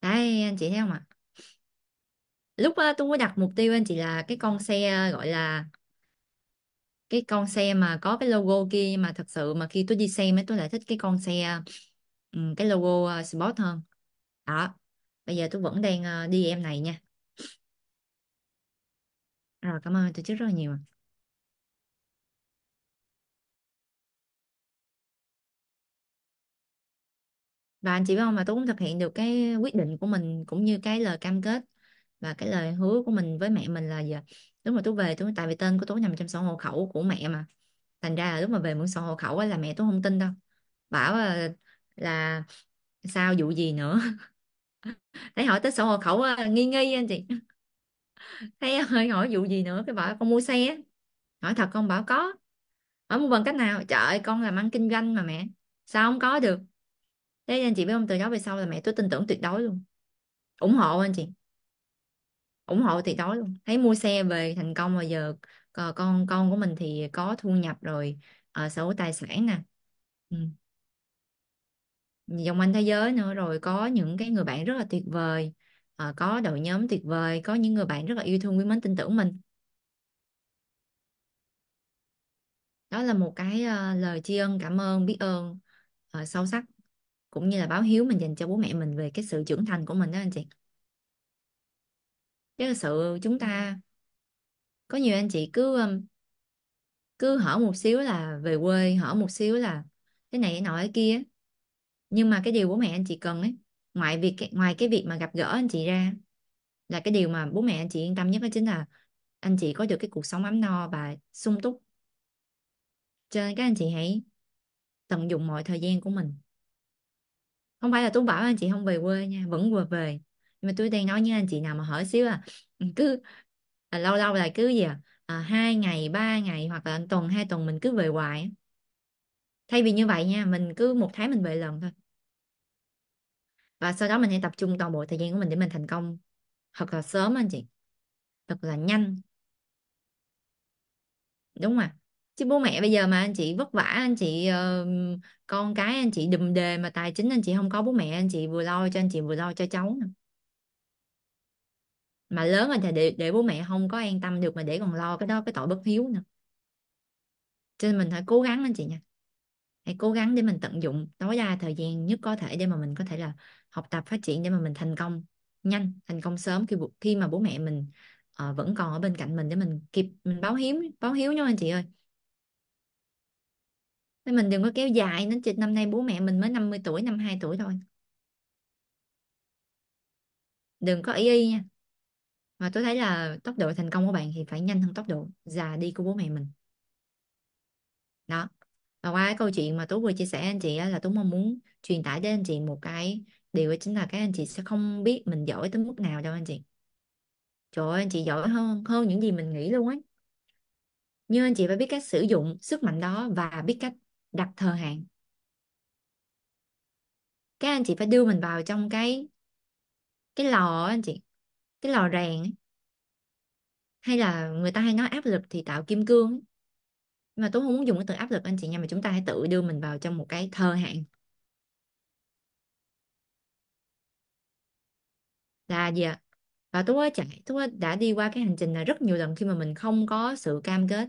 đấy anh chị thấy không ạ lúc đó, tôi đặt mục tiêu anh chị là cái con xe gọi là cái con xe mà có cái logo kia mà thật sự mà khi tôi đi xem ấy tôi lại thích cái con xe cái logo ờ, sport hơn đó bây giờ tôi vẫn đang ờ, đi em này nha rồi cảm ơn tôi trước rất là nhiều và anh chị biết không mà tôi cũng thực hiện được cái quyết định của mình cũng như cái lời cam kết và cái lời hứa của mình với mẹ mình là giờ lúc mà tôi về tôi tại vì tên của tôi nằm trong sổ hộ khẩu của mẹ mà thành ra là lúc mà về mượn sổ hộ khẩu ấy là mẹ tôi không tin đâu bảo là, là sao vụ gì nữa thấy hỏi tới sổ hộ khẩu nghi nghi anh chị thấy hơi hỏi vụ gì nữa cái bảo con mua xe hỏi thật con bảo có ở mua bằng cách nào trời ơi con làm ăn kinh doanh mà mẹ sao không có được thế anh chị biết không từ đó về sau là mẹ tôi tin tưởng tuyệt đối luôn ủng hộ anh chị ủng hộ tuyệt đối luôn thấy mua xe về thành công rồi giờ ờ, con con của mình thì có thu nhập rồi à, sở hữu tài sản nè ừ. dòng anh thế giới nữa rồi có những cái người bạn rất là tuyệt vời ờ, có đội nhóm tuyệt vời có những người bạn rất là yêu thương quý mến tin tưởng mình đó là một cái lời tri ân cảm ơn biết ơn sâu sắc cũng như là báo hiếu mình dành cho bố mẹ mình về cái sự trưởng thành của mình đó anh chị cái sự chúng ta có nhiều anh chị cứ um, cứ hỏi một xíu là về quê hỏi một xíu là cái này cái nọ cái kia nhưng mà cái điều bố mẹ anh chị cần ấy ngoài việc ngoài cái việc mà gặp gỡ anh chị ra là cái điều mà bố mẹ anh chị yên tâm nhất đó chính là anh chị có được cái cuộc sống ấm no và sung túc cho nên các anh chị hãy tận dụng mọi thời gian của mình không phải là tôi bảo anh chị không về quê nha vẫn vừa về nhưng mà tôi đang nói như anh chị nào mà hỏi xíu là ừ, cứ à, lâu lâu là cứ gì à, à hai ngày ba ngày hoặc là tuần hai tuần mình cứ về hoài thay vì như vậy nha mình cứ một tháng mình về lần thôi và sau đó mình hãy tập trung toàn bộ thời gian của mình để mình thành công thật là sớm anh chị thật là nhanh đúng không ạ chứ bố mẹ bây giờ mà anh chị vất vả anh chị uh, con cái anh chị đùm đề mà tài chính anh chị không có bố mẹ anh chị vừa lo cho anh chị vừa lo cho cháu mà lớn rồi thì để, để bố mẹ không có an tâm được mà để còn lo cái đó cái tội bất hiếu nữa cho nên mình phải cố gắng anh chị nha hãy cố gắng để mình tận dụng tối đa thời gian nhất có thể để mà mình có thể là học tập phát triển để mà mình thành công nhanh thành công sớm khi khi mà bố mẹ mình uh, vẫn còn ở bên cạnh mình để mình kịp mình báo hiếu báo hiếu nhau anh chị ơi nên mình đừng có kéo dài đến chừng năm nay bố mẹ mình mới 50 tuổi 52 tuổi thôi đừng có ý y nha mà tôi thấy là tốc độ thành công của bạn thì phải nhanh hơn tốc độ già đi của bố mẹ mình đó và qua cái câu chuyện mà tú vừa chia sẻ anh chị là tú mong muốn truyền tải đến anh chị một cái điều đó chính là các anh chị sẽ không biết mình giỏi tới mức nào đâu anh chị trời ơi anh chị giỏi hơn hơn những gì mình nghĩ luôn ấy nhưng anh chị phải biết cách sử dụng sức mạnh đó và biết cách đặt thời hạn các anh chị phải đưa mình vào trong cái cái lò anh chị cái lò rèn hay là người ta hay nói áp lực thì tạo kim cương Nhưng mà tôi không muốn dùng cái từ áp lực anh chị nha mà chúng ta hãy tự đưa mình vào trong một cái thời hạn là gì ạ và tôi chạy tôi đã đi qua cái hành trình là rất nhiều lần khi mà mình không có sự cam kết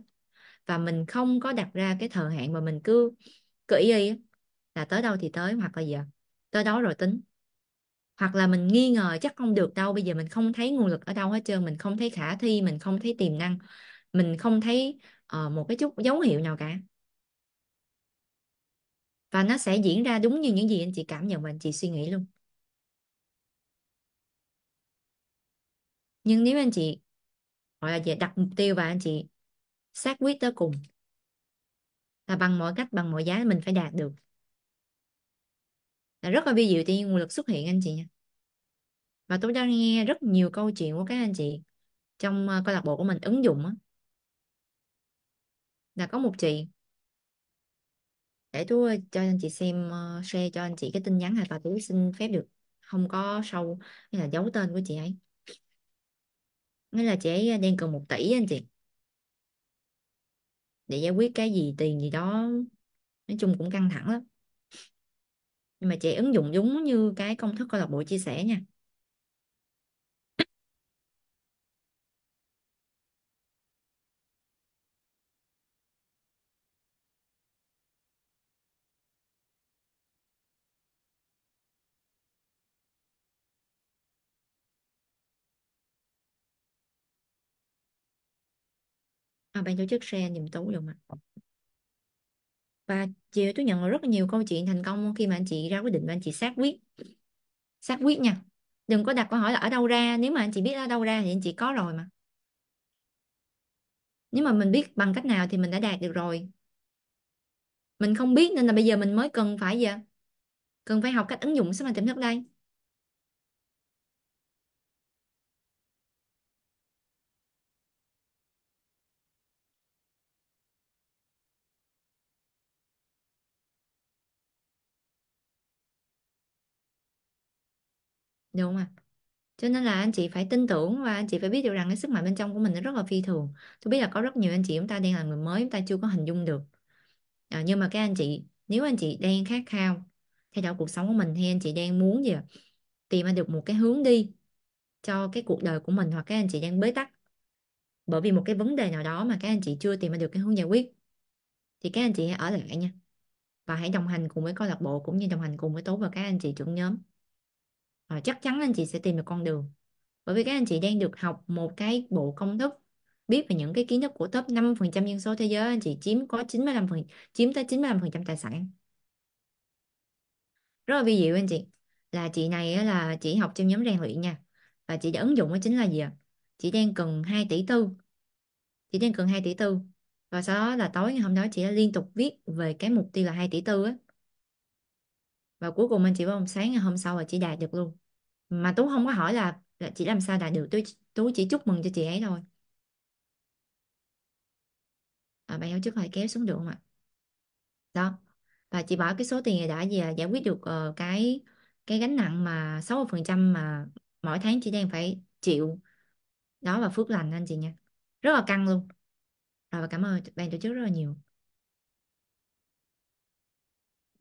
và mình không có đặt ra cái thời hạn mà mình cứ cứ ý y là tới đâu thì tới hoặc là giờ tới đó rồi tính hoặc là mình nghi ngờ chắc không được đâu bây giờ mình không thấy nguồn lực ở đâu hết trơn mình không thấy khả thi mình không thấy tiềm năng mình không thấy uh, một cái chút dấu hiệu nào cả và nó sẽ diễn ra đúng như những gì anh chị cảm nhận và anh chị suy nghĩ luôn nhưng nếu anh chị gọi là về đặt mục tiêu và anh chị xác quyết tới cùng là bằng mọi cách bằng mọi giá mình phải đạt được là rất là vi diệu tự nhiên nguồn lực xuất hiện anh chị nha và tôi đang nghe rất nhiều câu chuyện của các anh chị trong ờ, câu lạc bộ của mình ứng dụng đó. là có một chị để tôi ờ, cho anh chị xem ờ, share cho anh chị cái tin nhắn hay và tôi xin phép được không có sâu hay là giấu tên của chị ấy nghĩa là chị ấy đang cần một tỷ anh chị để giải quyết cái gì tiền gì đó nói chung cũng căng thẳng lắm nhưng mà chị ứng dụng đúng như cái công thức câu lạc bộ chia sẻ nha à, ban tổ chức xe niềm tú dùm ạ và chị tôi nhận được rất là nhiều câu chuyện thành công khi mà anh chị ra quyết định và anh chị xác quyết xác quyết nha đừng có đặt câu hỏi là ở đâu ra nếu mà anh chị biết ở đâu ra thì anh chị có rồi mà nếu mà mình biết bằng cách nào thì mình đã đạt được rồi mình không biết nên là bây giờ mình mới cần phải gì cần phải học cách ứng dụng sức mạnh tiềm thức đây đúng không ạ cho nên là anh chị phải tin tưởng và anh chị phải biết được rằng cái sức mạnh bên trong của mình nó rất là phi thường tôi biết là có rất nhiều anh chị chúng ta đang là người mới chúng ta chưa có hình dung được à, nhưng mà các anh chị nếu anh chị đang khát khao thay đổi cuộc sống của mình hay anh chị đang muốn gì tìm ra được một cái hướng đi cho cái cuộc đời của mình hoặc các anh chị đang bế tắc bởi vì một cái vấn đề nào đó mà các anh chị chưa tìm ra được cái hướng giải quyết thì các anh chị hãy ở lại nha và hãy đồng hành cùng với câu lạc bộ cũng như đồng hành cùng với tố và các anh chị trưởng nhóm à, chắc chắn anh chị sẽ tìm được con đường bởi vì các anh chị đang được học một cái bộ công thức biết về những cái kiến thức của top 5% dân số thế giới anh chị chiếm có 95 phần, chiếm tới 95% phần trăm tài sản rất là vi diệu anh chị là chị này là chị học trong nhóm rèn luyện nha và chị đã ứng dụng đó chính là gì ạ chị đang cần 2 tỷ tư chị đang cần 2 tỷ tư và sau đó là tối ngày hôm đó chị đã liên tục viết về cái mục tiêu là 2 tỷ tư á và cuối cùng anh chị vào sáng ngày hôm sau là chị đạt được luôn mà Tú không có hỏi là, là chị làm sao đạt được tôi Tú chỉ chúc mừng cho chị ấy thôi à, bạn yêu trước hồi kéo xuống đường không ạ đó và chị bảo cái số tiền này đã giải quyết được ờ, cái cái gánh nặng mà 60% mà mỗi tháng chị đang phải chịu đó và phước lành anh chị nha rất là căng luôn rồi và cảm ơn ban tổ chức rất là nhiều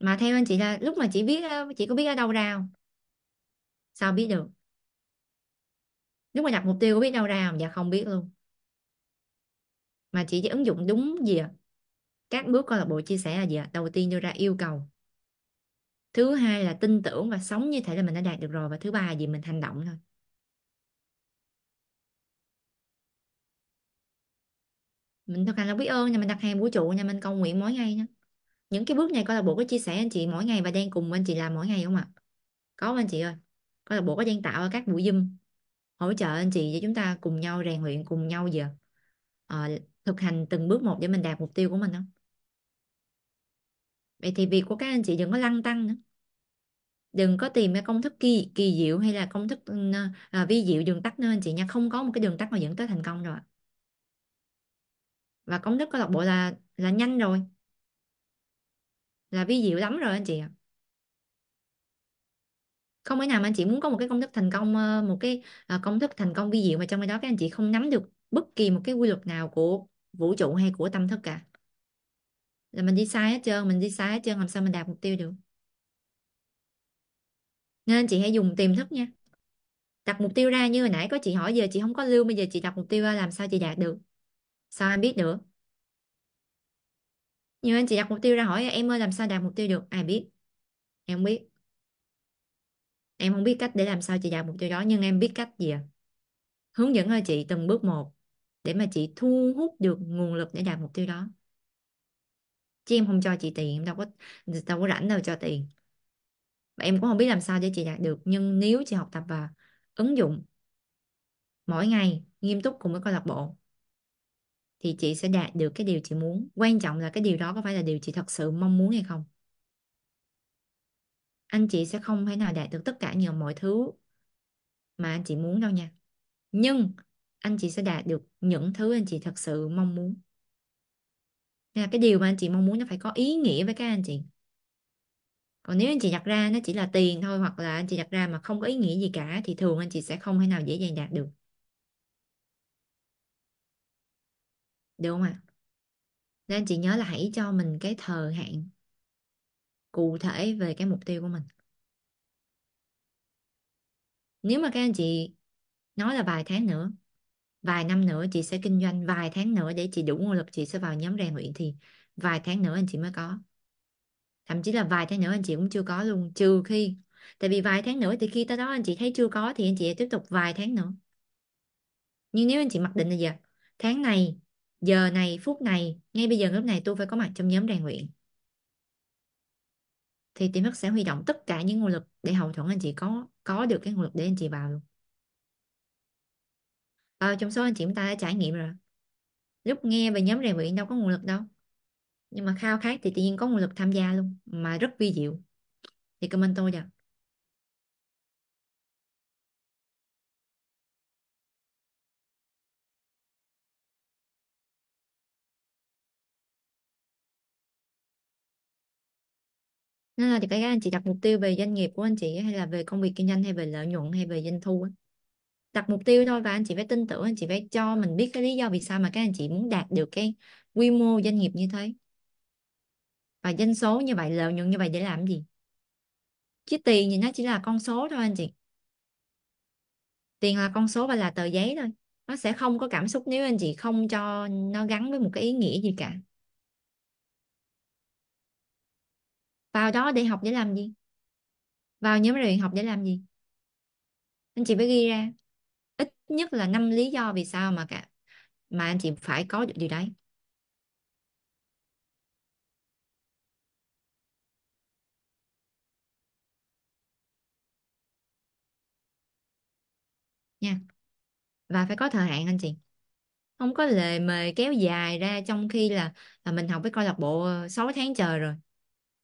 mà theo anh chị là lúc mà chị biết ờ, chị có biết ở đâu ra không sao biết được nếu mà đặt mục tiêu có biết đâu ra dạ không biết luôn mà chỉ ứng dụng đúng gì ạ các bước câu lạc bộ chia sẻ là gì ạ đầu tiên đưa ra yêu cầu thứ hai là tin tưởng và sống như thể là mình đã đạt được rồi và thứ ba là gì mình hành động thôi mình thực hành là biết ơn nhà mình đặt hàng vũ trụ nhà mình cầu nguyện mỗi ngày nhé những cái bước này câu lạc bộ có chia sẻ anh chị mỗi ngày và đang cùng anh chị làm mỗi ngày không ạ à? có anh chị ơi câu lạc bộ có gian tạo các buổi Zoom hỗ trợ anh chị để chúng ta cùng nhau rèn luyện cùng nhau giờ à, thực hành từng bước một để mình đạt mục tiêu của mình không vậy thì việc của các anh chị đừng có lăng tăng nữa đừng có tìm cái công thức kỳ kỳ diệu hay là công thức à, à, vi diệu đường tắt nữa anh chị nha không có một cái đường tắt mà dẫn tới thành công rồi và công thức câu lạc bộ là là nhanh rồi là vi diệu lắm rồi anh chị ạ à không thể nào mà anh chị muốn có một cái công thức thành công ờ, một cái ờ, công thức thành công vi diệu mà trong đó các anh chị không nắm được bất kỳ một cái quy luật nào của vũ trụ hay của tâm thức cả là mình đi sai hết trơn mình đi sai hết trơn làm sao mình đạt mục tiêu được nên chị hãy dùng tiềm thức nha đặt mục tiêu ra như hồi nãy có chị hỏi giờ chị không có lưu bây giờ chị đặt mục tiêu ra làm sao chị đạt được sao em biết được nhiều anh chị đặt mục tiêu ra hỏi em ơi làm sao đạt mục tiêu được ai biết em không biết em không biết cách để làm sao chị đạt mục tiêu đó nhưng em biết cách gì ạ hướng dẫn cho chị từng bước một để mà chị thu hút được nguồn lực để đạt mục tiêu đó chứ em không cho chị tiền em đâu có đâu có rảnh đâu cho tiền và em cũng không biết làm sao để chị đạt được nhưng nếu chị học tập và ứng dụng mỗi ngày nghiêm túc cùng với câu lạc bộ thì chị sẽ đạt được cái điều chị muốn quan trọng là cái điều đó có phải là điều chị thật sự mong muốn hay không anh chị sẽ không thể nào đạt được tất cả nhờ mọi thứ mà anh chị muốn đâu nha nhưng anh chị sẽ đạt được những thứ anh chị thật sự mong muốn nên là cái điều mà anh chị mong muốn nó phải có ý nghĩa với các anh chị còn nếu anh chị đặt ra nó chỉ là tiền thôi hoặc là anh chị đặt ra mà không có ý nghĩa gì cả thì thường anh chị sẽ không thể nào dễ dàng đạt được được không ạ à? nên anh chị nhớ là hãy cho mình cái thời hạn cụ thể về cái mục tiêu của mình nếu mà các anh chị nói là vài tháng nữa vài năm nữa chị sẽ kinh doanh vài tháng nữa để chị đủ nguồn lực chị sẽ vào nhóm rèn luyện thì vài tháng nữa anh chị mới có thậm chí là vài tháng nữa anh chị cũng chưa có luôn trừ khi tại vì vài tháng nữa thì khi tới đó anh chị thấy chưa có thì anh chị sẽ tiếp tục vài tháng nữa nhưng nếu anh chị mặc định là giờ tháng này giờ này phút này ngay bây giờ lúc này tôi phải có mặt trong nhóm rèn luyện thì tiệm Hắc sẽ huy động tất cả những nguồn lực để hậu thuẫn anh chị có có được cái nguồn lực để anh chị vào luôn à, trong số anh chị chúng ta đã trải nghiệm rồi lúc nghe về nhóm rèn luyện đâu có nguồn lực đâu nhưng mà khao khát thì tự nhiên có nguồn lực tham gia luôn mà rất vi diệu thì comment tôi cho nên là thì cái anh chị đặt mục tiêu về doanh nghiệp của anh chị hay là về công việc kinh doanh hay về lợi nhuận hay về doanh thu đặt mục tiêu thôi và anh chị phải tin tưởng anh chị phải cho mình biết cái lý do vì sao mà các anh chị muốn đạt được cái quy mô doanh nghiệp như thế và doanh số như vậy lợi nhuận như vậy để làm gì chứ tiền thì nó chỉ là con số thôi anh chị tiền là con số và là tờ giấy thôi nó sẽ không có cảm xúc nếu anh chị không cho nó gắn với một cái ý nghĩa gì cả vào đó để học để làm gì vào nhóm luyện học để làm gì anh chị phải ghi ra ít nhất là năm lý do vì sao mà cả mà anh chị phải có được điều đấy nha và phải có thời hạn anh chị không có lề mề kéo dài ra trong khi là, là mình học với câu lạc bộ 6 tháng trời rồi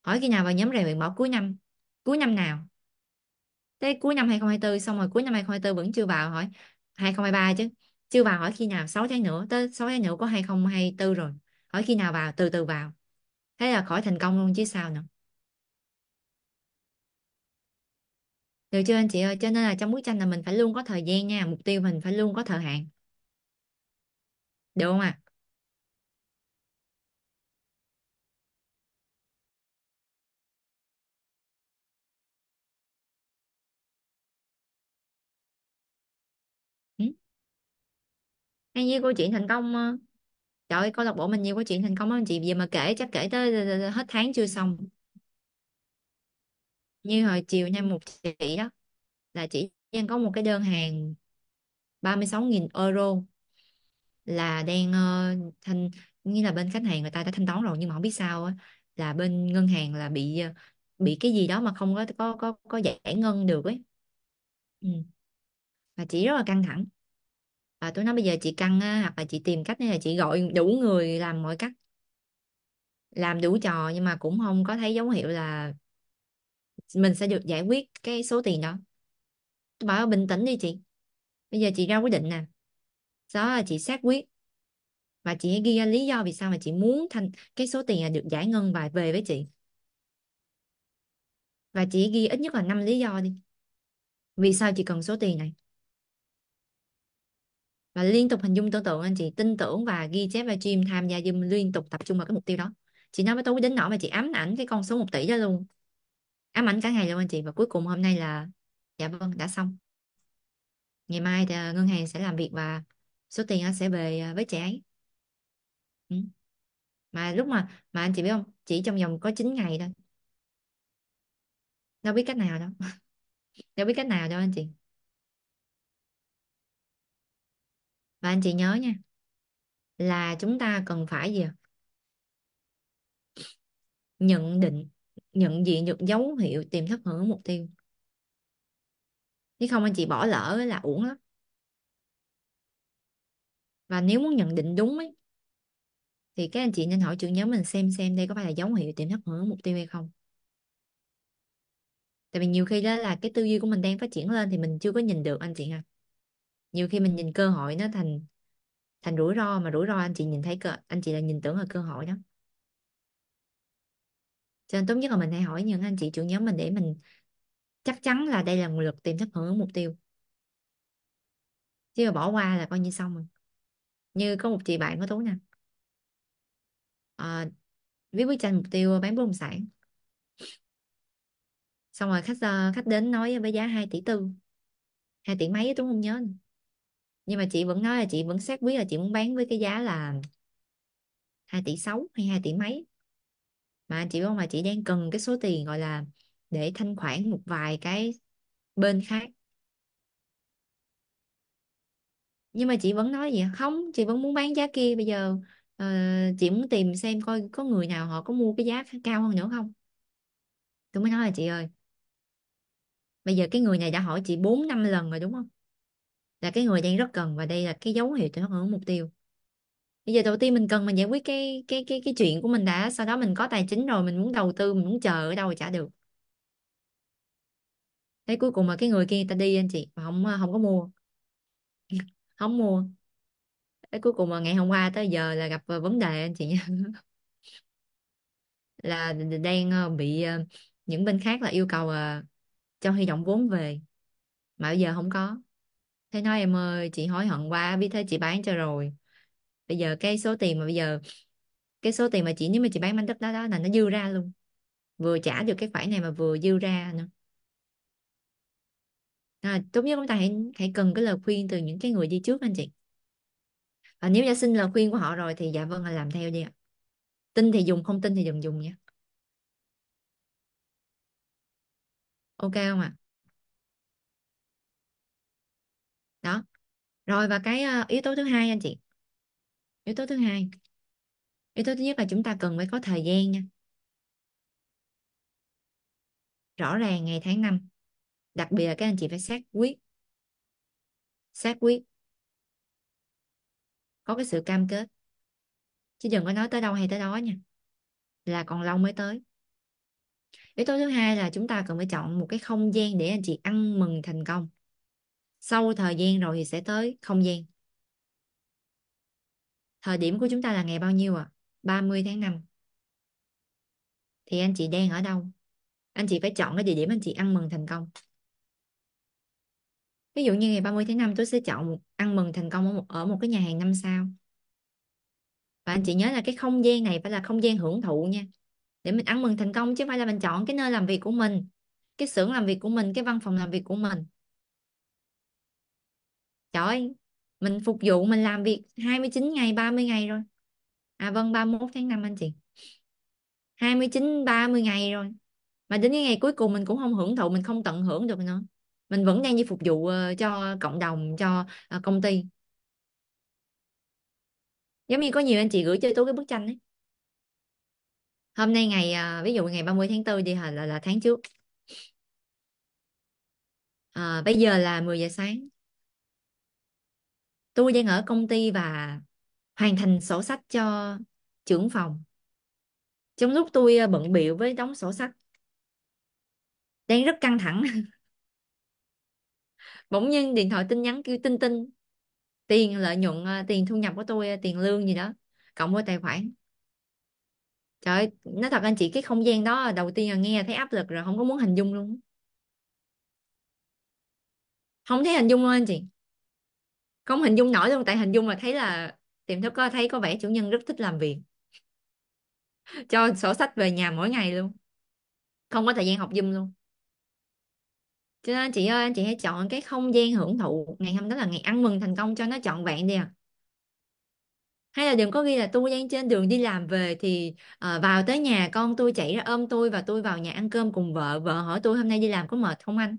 hỏi khi nào vào nhóm rèn luyện bỏ cuối năm cuối năm nào thế cuối năm 2024 xong rồi cuối năm 2024 vẫn chưa vào hỏi 2023 chứ chưa vào hỏi khi nào 6 tháng nữa tới 6 tháng nữa có 2024 rồi hỏi khi nào vào từ từ vào thế là khỏi thành công luôn chứ sao nữa được chưa anh chị ơi cho nên là trong bức tranh là mình phải luôn có thời gian nha mục tiêu mình phải luôn có thời hạn được không ạ à? hay như câu chuyện thành công trời ơi, câu lạc bộ mình nhiều câu chuyện thành công lắm chị gì mà kể chắc kể tới hết tháng chưa xong như hồi chiều nay một chị đó là chị đang có một cái đơn hàng 36.000 euro là đang uh, thanh như là bên khách hàng người ta đã thanh toán rồi nhưng mà không biết sao á, là bên ngân hàng là bị bị cái gì đó mà không có có có có giải ngân được ấy ừ. và chị rất là căng thẳng và ờ, tôi nói bây giờ chị căng á, hoặc là chị tìm cách hay là chị gọi đủ người làm mọi cách làm đủ trò nhưng mà cũng không có thấy dấu hiệu là mình sẽ được giải quyết cái số tiền đó tôi bảo bình tĩnh đi chị bây giờ chị ra quyết định nè đó là chị xác quyết và chị hãy ghi ra lý do vì sao mà chị muốn thành cái số tiền là được giải ngân và về với chị và chị ghi ít nhất là 5 lý do đi vì sao chị cần số tiền này và liên tục hình dung tưởng tượng anh chị tin tưởng và ghi chép và stream tham gia zoom liên tục tập trung vào cái mục tiêu đó chị nói với tôi đến nỗi mà chị ám ảnh cái con số 1 tỷ đó luôn ám ảnh cả ngày luôn anh chị và cuối cùng hôm nay là dạ vâng đã xong ngày mai thì ờ, ngân hàng sẽ làm việc và số tiền nó sẽ về ờ, với chị ấy ừ. mà lúc mà mà anh chị biết không chỉ trong vòng có 9 ngày thôi đâu biết cách nào đâu đâu biết cách nào đâu anh chị và anh chị nhớ nha là chúng ta cần phải gì nhận định nhận diện được dấu hiệu tiềm thức hưởng mục tiêu nếu không anh chị bỏ lỡ là uổng lắm và nếu muốn nhận định đúng ấy thì các anh chị nên hỏi trưởng nhóm mình xem xem đây có phải là dấu hiệu tiềm thức hưởng mục tiêu hay không tại vì nhiều khi đó là cái tư duy của mình đang phát triển lên thì mình chưa có nhìn được anh chị ha à nhiều khi mình nhìn cơ hội nó thành thành rủi ro mà rủi ro anh chị nhìn thấy cơ anh chị là nhìn tưởng là cơ hội đó cho nên tốt nhất là mình hãy hỏi những anh chị trưởng nhóm mình để mình chắc chắn là đây là nguồn lực tiềm thức hưởng ứng mục tiêu chứ mà bỏ qua là coi như xong rồi như có một chị bạn của tú nè à, viết bức tranh mục tiêu bán bất động sản xong rồi khách ờ, khách đến nói với giá 2 tỷ tư hai tỷ mấy tú không nhớ nhưng mà chị vẫn nói là chị vẫn xác quyết là chị muốn bán với cái giá là 2 tỷ 6 hay 2 tỷ mấy mà chị không mà chị đang cần cái số tiền gọi là để thanh khoản một vài cái bên khác nhưng mà chị vẫn nói gì không chị vẫn muốn bán giá kia bây giờ uh, chị muốn tìm xem coi có người nào họ có mua cái giá cao hơn nữa không tôi mới nói là chị ơi bây giờ cái người này đã hỏi chị bốn năm lần rồi đúng không là cái người đang rất cần và đây là cái dấu hiệu cho nó hướng mục tiêu bây giờ đầu tiên mình cần mình giải quyết cái cái cái cái chuyện của mình đã sau đó mình có tài chính rồi mình muốn đầu tư mình muốn chờ ở đâu chả được thế cuối cùng mà cái người kia người ta đi anh chị mà không không có mua không mua thế cuối cùng mà ngày hôm qua tới giờ là gặp ờ, vấn đề anh chị nha là đang ờ, bị ờ, những bên khác là yêu cầu cho huy động vốn về mà bây giờ không có thế nói em ơi chị hối hận quá biết thế chị bán cho rồi bây giờ cái số tiền mà bây giờ cái số tiền mà chị nếu mà chị bán mảnh đất đó đó là nó dư ra luôn vừa trả được cái khoản này mà vừa dư ra nữa à, tốt nhất chúng ta hãy hãy cần cái lời khuyên từ những cái người đi trước anh chị và nếu đã xin lời khuyên của họ rồi thì dạ vâng là làm theo đi ạ tin thì dùng không tin thì đừng dùng nha ok không ạ rồi và cái ờ, yếu tố thứ hai anh chị yếu tố thứ hai yếu tố thứ nhất là chúng ta cần phải có thời gian nha rõ ràng ngày tháng năm đặc biệt là các anh chị phải xác quyết xác quyết có cái sự cam kết chứ đừng có nói tới đâu hay tới đó nha là còn lâu mới tới yếu tố thứ hai là chúng ta cần phải chọn một cái không gian để anh chị ăn mừng thành công sau thời gian rồi thì sẽ tới không gian thời điểm của chúng ta là ngày bao nhiêu ạ à? 30 tháng 5 thì anh chị đang ở đâu anh chị phải chọn cái địa điểm anh chị ăn mừng thành công ví dụ như ngày 30 tháng 5 tôi sẽ chọn ăn mừng thành công ở một, ở một cái nhà hàng năm sao và anh chị nhớ là cái không gian này phải là không gian hưởng thụ nha để mình ăn mừng thành công chứ không phải là mình chọn cái nơi làm việc của mình cái xưởng làm việc của mình cái văn phòng làm việc của mình trời mình phục vụ mình làm việc 29 ngày 30 ngày rồi à vâng 31 tháng 5 anh chị 29 30 ngày rồi mà đến cái ngày cuối cùng mình cũng không hưởng thụ mình không tận hưởng được nữa mình vẫn đang đi phục vụ ờ, cho cộng đồng cho ờ, công ty giống như có nhiều anh chị gửi cho tôi cái bức tranh ấy hôm nay ngày ờ, ví dụ ngày 30 tháng 4 đi là, là là tháng trước à, bây giờ là 10 giờ sáng tôi đang ở công ty và hoàn thành sổ sách cho trưởng phòng trong lúc tôi ờ, bận biểu với đóng sổ sách đang rất căng thẳng bỗng nhiên điện thoại tin nhắn kêu tinh tinh tiền lợi nhuận ờ, tiền thu nhập của tôi ờ, tiền lương gì đó cộng với tài khoản trời ơi, nói thật anh chị cái không gian đó đầu tiên là nghe thấy áp lực rồi không có muốn hình dung luôn không thấy hình dung luôn anh chị không hình dung nổi luôn tại hình dung là thấy là tiềm thức có thấy có vẻ chủ nhân rất thích làm việc cho sổ sách về nhà mỗi ngày luôn không có thời gian học dùm luôn cho nên chị ơi anh chị hãy chọn cái không gian hưởng thụ ngày hôm đó là ngày ăn mừng thành công cho nó trọn vẹn đi à hay là đừng có ghi là tôi đang trên đường đi làm về thì uh, vào tới nhà con tôi chạy ra ôm tôi và tôi vào nhà ăn cơm cùng vợ vợ hỏi tôi hôm nay đi làm có mệt không anh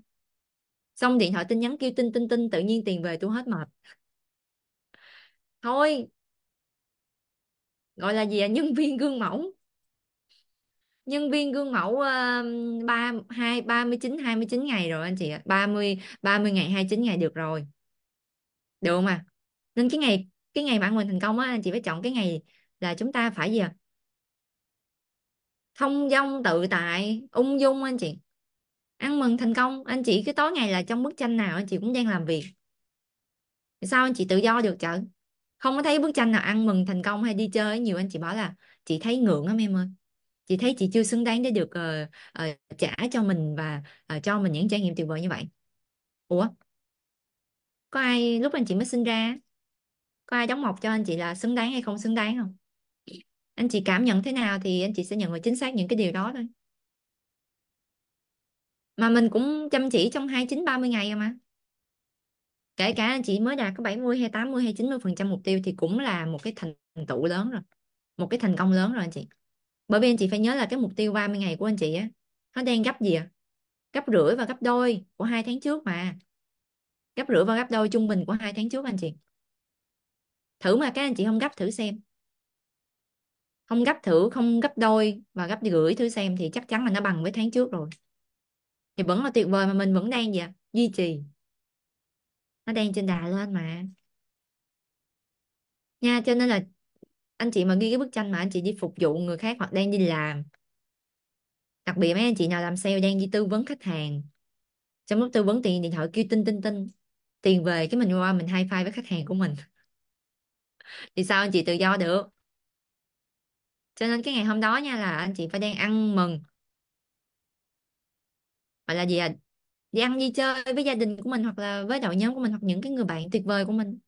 xong điện thoại tin nhắn kêu tin tin tin tự nhiên tiền về tôi hết mệt thôi gọi là gì à? nhân viên gương mẫu nhân viên gương mẫu ờ, ba hai ba mươi chín hai mươi chín ngày rồi anh chị ạ ba mươi ba mươi ngày hai chín ngày được rồi được mà nên cái ngày cái ngày mà ăn mình thành công á anh chị phải chọn cái ngày là chúng ta phải gì à thông dong tự tại ung dung anh chị ăn mừng thành công anh chị cái tối ngày là trong bức tranh nào anh chị cũng đang làm việc sao anh chị tự do được chợ không có thấy bức tranh nào ăn mừng thành công hay đi chơi nhiều anh chị bảo là chị thấy ngượng lắm em ơi chị thấy chị chưa xứng đáng để được uh, uh, trả cho mình và uh, cho mình những trải nghiệm tuyệt vời như vậy ủa có ai lúc anh chị mới sinh ra có ai đóng mộc cho anh chị là xứng đáng hay không xứng đáng không anh chị cảm nhận thế nào thì anh chị sẽ nhận được chính xác những cái điều đó thôi mà mình cũng chăm chỉ trong hai chín ba mươi ngày à mà kể cả anh chị mới đạt có 70 hay 80 hay 90 phần trăm mục tiêu thì cũng là một cái thành tựu lớn rồi một cái thành công lớn rồi anh chị bởi vì anh chị phải nhớ là cái mục tiêu 30 ngày của anh chị á nó đang gấp gì ạ gấp rưỡi và gấp đôi của hai tháng trước mà gấp rưỡi và gấp đôi trung bình của hai tháng trước anh chị thử mà các anh chị không gấp thử xem không gấp thử không gấp đôi và gấp rưỡi thử xem thì chắc chắn là nó bằng với tháng trước rồi thì vẫn là tuyệt vời mà mình vẫn đang gì à? duy trì nó đang trên đà lên mà nha cho nên là anh chị mà ghi cái bức tranh mà anh chị đi phục vụ người khác hoặc đang đi làm đặc biệt mấy anh chị nào làm sale đang đi tư vấn khách hàng trong lúc tư vấn tiền điện thoại kêu tin tin tin tiền về cái mình qua mình hai file với khách hàng của mình thì sao anh chị tự do được cho nên cái ngày hôm đó nha là anh chị phải đang ăn mừng gọi là gì à đi ăn đi chơi với gia đình của mình hoặc là với đội nhóm của mình hoặc những cái người bạn tuyệt vời của mình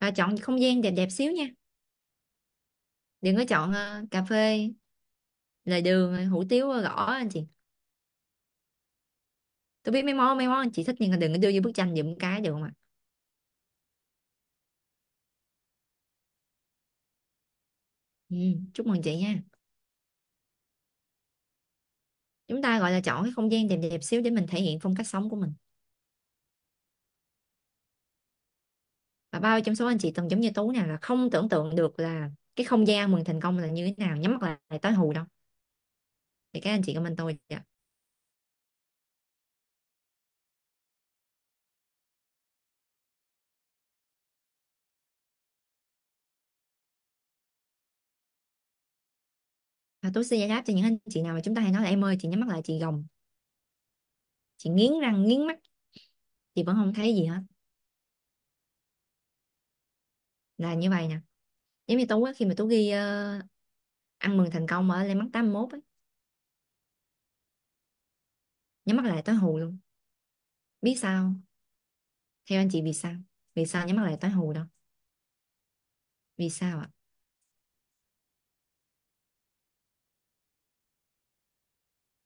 và chọn không gian đẹp đẹp xíu nha đừng có chọn ờ, cà phê lề đường ờ, hủ tiếu ờ, gõ anh chị tôi biết mấy món mấy món anh chị thích nhưng mà đừng có đưa vô bức tranh giùm cái được không ạ ừ, chúc mừng chị nha chúng ta gọi là chọn cái không gian đẹp đẹp xíu để mình thể hiện phong cách sống của mình và bao trong số anh chị từng giống như tú nè là không tưởng tượng được là cái không gian mừng thành công là như thế nào nhắm mắt lại tới hù đâu thì các anh chị comment tôi dạ. à, tôi sẽ giải đáp cho những anh chị nào mà chúng ta hay nói là em ơi chị nhắm mắt lại chị gồng chị nghiến răng nghiến mắt chị vẫn không thấy gì hết là như vậy nè giống như tú á, khi mà tú ghi uh, ăn mừng thành công ở lên mắt 81 ấy nhắm mắt lại tối hù luôn biết sao theo anh chị vì sao vì sao nhắm mắt lại tối hù đâu vì sao ạ à?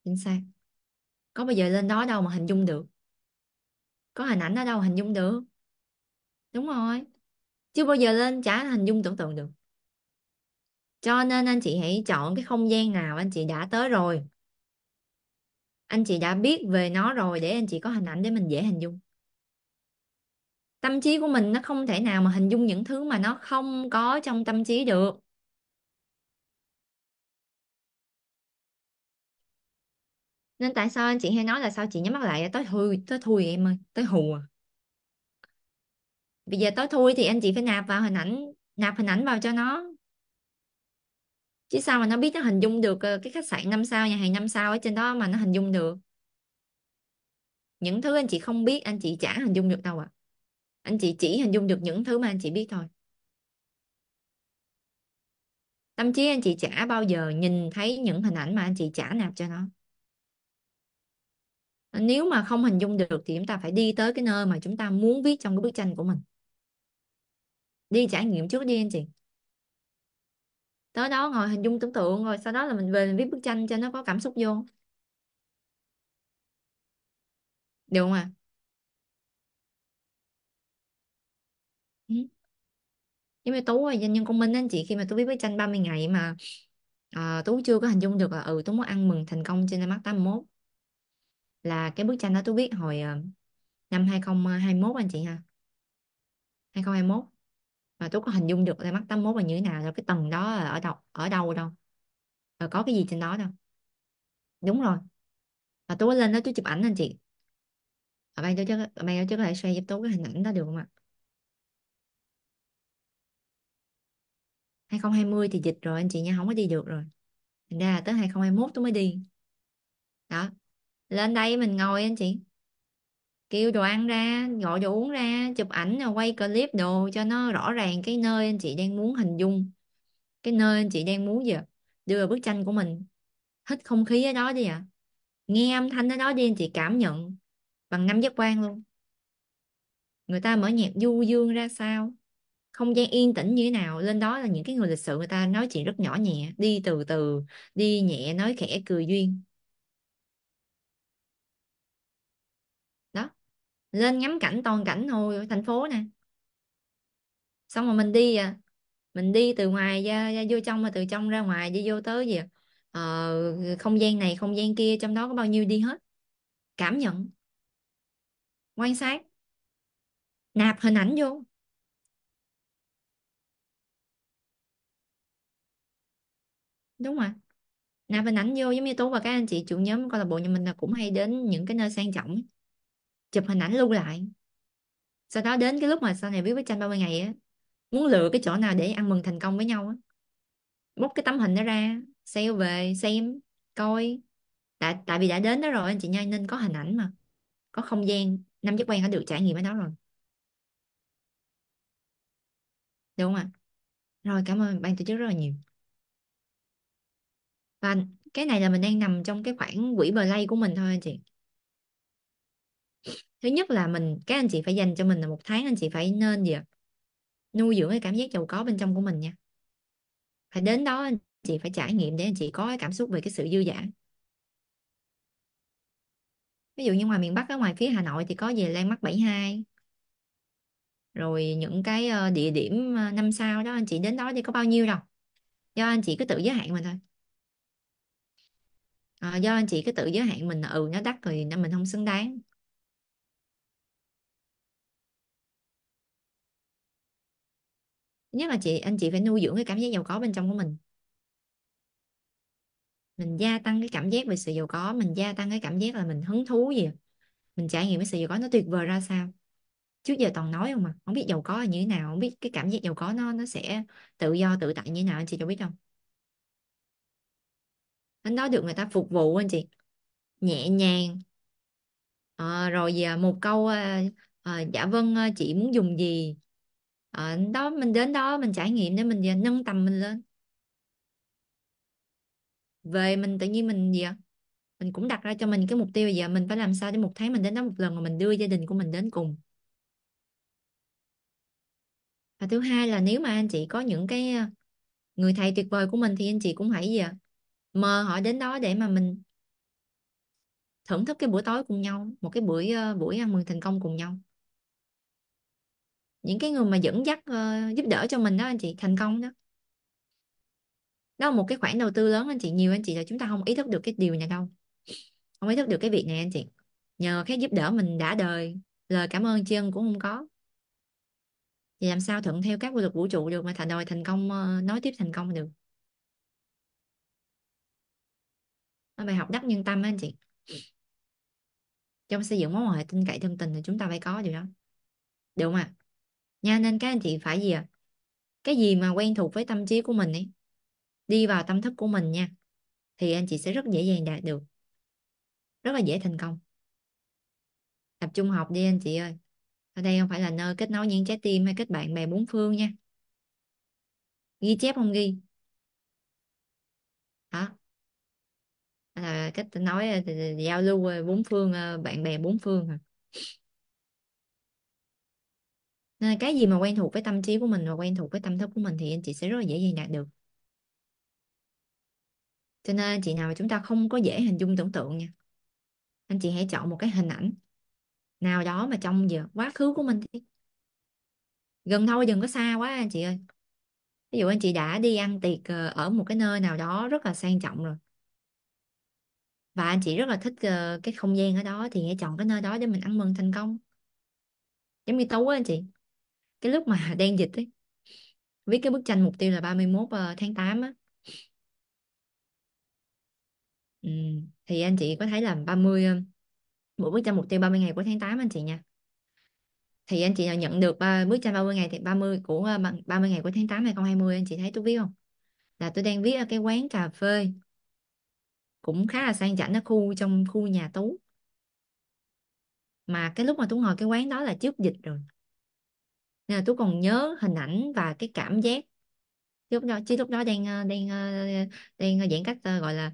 chính xác có bao giờ lên đó đâu mà hình dung được có hình ảnh đó đâu mà hình dung được đúng rồi chứ bao giờ lên chả hình dung tưởng tượng được cho nên anh chị hãy chọn cái không gian nào anh chị đã tới rồi anh chị đã biết về nó rồi để anh chị có hình ảnh để mình dễ hình dung tâm trí của mình nó không thể nào mà hình dung những thứ mà nó không có trong tâm trí được nên tại sao anh chị hay nói là sao chị nhắm mắt lại tới thui tới thui em ơi tới hù à bây giờ tới thui thì anh chị phải nạp vào hình ảnh nạp hình ảnh vào cho nó chứ sao mà nó biết nó hình dung được ờ, cái khách sạn năm sao nhà hàng năm sao ở trên đó mà nó hình dung được những thứ anh chị không biết anh chị chả hình dung được đâu ạ à. anh chị chỉ hình dung được những thứ mà anh chị biết thôi thậm chí anh chị chả bao giờ nhìn thấy những hình ảnh mà anh chị chả nạp cho nó nếu mà không hình dung được thì chúng ta phải đi tới cái nơi mà chúng ta muốn viết trong cái bức tranh của mình đi trải nghiệm trước đi anh chị tới đó ngồi hình dung tưởng tượng rồi sau đó là mình về mình viết bức tranh cho nó có cảm xúc vô được không ạ à? giống như tú doanh nhân công minh anh chị khi mà tú viết bức tranh 30 ngày mà à, tú chưa có hình dung được là ừ tú muốn ăn mừng thành công trên năm mắt 81 là cái bức tranh đó tôi viết hồi ờ, năm 2021 anh chị ha 2021 mà tôi có hình dung được cái mắt 81 là như thế nào rồi cái tầng đó ở đâu ở đâu đâu rồi có cái gì trên đó đâu đúng rồi và tôi có lên đó tôi chụp ảnh anh chị ở bên tổ chứ ở bên tổ chức lại xoay giúp tôi cái hình ảnh đó được không ạ 2020 thì dịch rồi anh chị nha không có đi được rồi thành ra là tới 2021 tôi mới đi đó lên đây mình ngồi anh chị kêu đồ ăn ra gọi đồ uống ra chụp ảnh rồi quay clip đồ cho nó rõ ràng cái nơi anh chị đang muốn hình dung cái nơi anh chị đang muốn gì, đưa bức tranh của mình hít không khí ở đó đi ạ nghe âm thanh ở đó đi anh chị cảm nhận bằng năm giác quan luôn người ta mở nhạc du dương ra sao không gian yên tĩnh như thế nào lên đó là những cái người lịch sự người ta nói chuyện rất nhỏ nhẹ đi từ từ đi nhẹ nói khẽ cười duyên lên ngắm cảnh toàn cảnh thôi thành phố nè xong rồi mình đi à mình đi từ ngoài ra, ra vô trong mà từ trong ra ngoài đi vô tới gì à? ờ, không gian này không gian kia trong đó có bao nhiêu đi hết cảm nhận quan sát nạp hình ảnh vô đúng rồi nạp hình ảnh vô giống như tú và các anh chị chủ nhóm câu lạc bộ nhà mình là cũng hay đến những cái nơi sang trọng chụp hình ảnh lưu lại sau đó đến cái lúc mà sau này viết bức tranh 30 ngày á muốn lựa cái chỗ nào để ăn mừng thành công với nhau á bóc cái tấm hình đó ra sale về xem coi tại tại vì đã đến đó rồi anh chị nha nên có hình ảnh mà có không gian năm giác quan đã được trải nghiệm ở đó rồi đúng không ạ rồi cảm ơn ban tổ chức rất là nhiều và cái này là mình đang nằm trong cái khoảng quỹ bờ của mình thôi anh chị thứ nhất là mình các anh chị phải dành cho mình là một tháng anh chị phải nên gì ạ nuôi dưỡng cái cảm giác giàu có bên trong của mình nha phải đến đó anh chị phải trải nghiệm để anh chị có cái cảm xúc về cái sự dư dả ví dụ như ngoài miền Bắc ở ngoài phía Hà Nội thì có về Lan Bắc 72 rồi những cái ờ, địa điểm ờ, năm sao đó anh chị đến đó thì có bao nhiêu đâu do anh chị cứ tự giới hạn mình thôi à, do anh chị cứ tự giới hạn mình là ừ nó đắt rồi nên mình không xứng đáng nhất là chị anh chị phải nuôi dưỡng cái cảm giác giàu có bên trong của mình mình gia tăng cái cảm giác về sự giàu có mình gia tăng cái cảm giác là mình hứng thú gì mình trải nghiệm cái sự giàu có nó tuyệt vời ra sao trước giờ toàn nói không mà không biết giàu có là như thế nào không biết cái cảm giác giàu có nó nó sẽ tự do tự tại như thế nào anh chị cho biết không anh nói được người ta phục vụ anh chị nhẹ nhàng à, rồi một câu à, à, dạ vâng chị muốn dùng gì à, đó mình đến đó mình trải nghiệm để mình về nâng tầm mình lên về mình tự nhiên mình gì ạ mình cũng đặt ra cho mình cái mục tiêu giờ mình phải làm sao để một tháng mình đến đó một lần mà mình đưa gia đình của mình đến cùng và thứ hai là nếu mà anh chị có những cái ờ, người thầy tuyệt vời của mình thì anh chị cũng hãy gì ạ mời họ đến đó để mà mình thưởng thức cái buổi tối cùng nhau một cái buổi ờ, buổi ăn mừng thành công cùng nhau những cái người mà dẫn dắt uh, giúp đỡ cho mình đó anh chị thành công đó đó là một cái khoản đầu tư lớn anh chị nhiều anh chị là chúng ta không ý thức được cái điều này đâu không ý thức được cái việc này anh chị nhờ cái giúp đỡ mình đã đời lời cảm ơn chân cũng không có thì làm sao thuận theo các quy luật vũ trụ được mà thành đòi thành công ờ, nói tiếp thành công được bài học đắc nhân tâm anh chị trong xây dựng mối quan hệ tin cậy thân tình thì chúng ta phải có điều đó được không ạ à? nha nên các anh chị phải gì ạ cái gì mà quen thuộc với tâm trí của mình ấy đi vào tâm thức của mình nha thì anh chị sẽ rất dễ dàng đạt được rất là dễ thành công tập trung học đi anh chị ơi ở đây không phải là nơi kết nối những trái tim hay kết bạn bè bốn phương nha ghi chép không ghi đó là cách nói ờ, giao lưu ờ, bốn phương ờ, bạn bè bốn phương à nên là cái gì mà quen thuộc với tâm trí của mình và quen thuộc với tâm thức của mình thì anh chị sẽ rất là dễ dàng đạt được cho nên chị nào mà chúng ta không có dễ hình dung tưởng tượng nha anh chị hãy chọn một cái hình ảnh nào đó mà trong giờ quá khứ của mình đi gần thôi đừng có xa quá anh chị ơi ví dụ anh chị đã đi ăn tiệc ờ, ở một cái nơi nào đó rất là sang trọng rồi và anh chị rất là thích ờ, cái không gian ở đó thì hãy chọn cái nơi đó để mình ăn mừng thành công giống như tú á anh chị cái lúc mà đang dịch ấy viết cái bức tranh mục tiêu là 31 ờ, tháng 8 á ừ. thì anh chị có thấy là 30 mỗi ờ, bức tranh mục tiêu 30 ngày của tháng 8 anh chị nha thì anh chị nào nhận được bức tranh 30 ngày thì 30 của 30 ờ, ngày của tháng 8 2020 anh chị thấy tôi viết không là tôi đang viết ở cái quán cà phê cũng khá là sang chảnh ở khu trong khu nhà Tú mà cái lúc mà tôi ngồi cái quán đó là trước dịch rồi nên là tú còn nhớ hình ảnh và cái cảm giác lúc đó chứ lúc đó đang ờ, đang ờ, đang ờ, giãn cách gọi là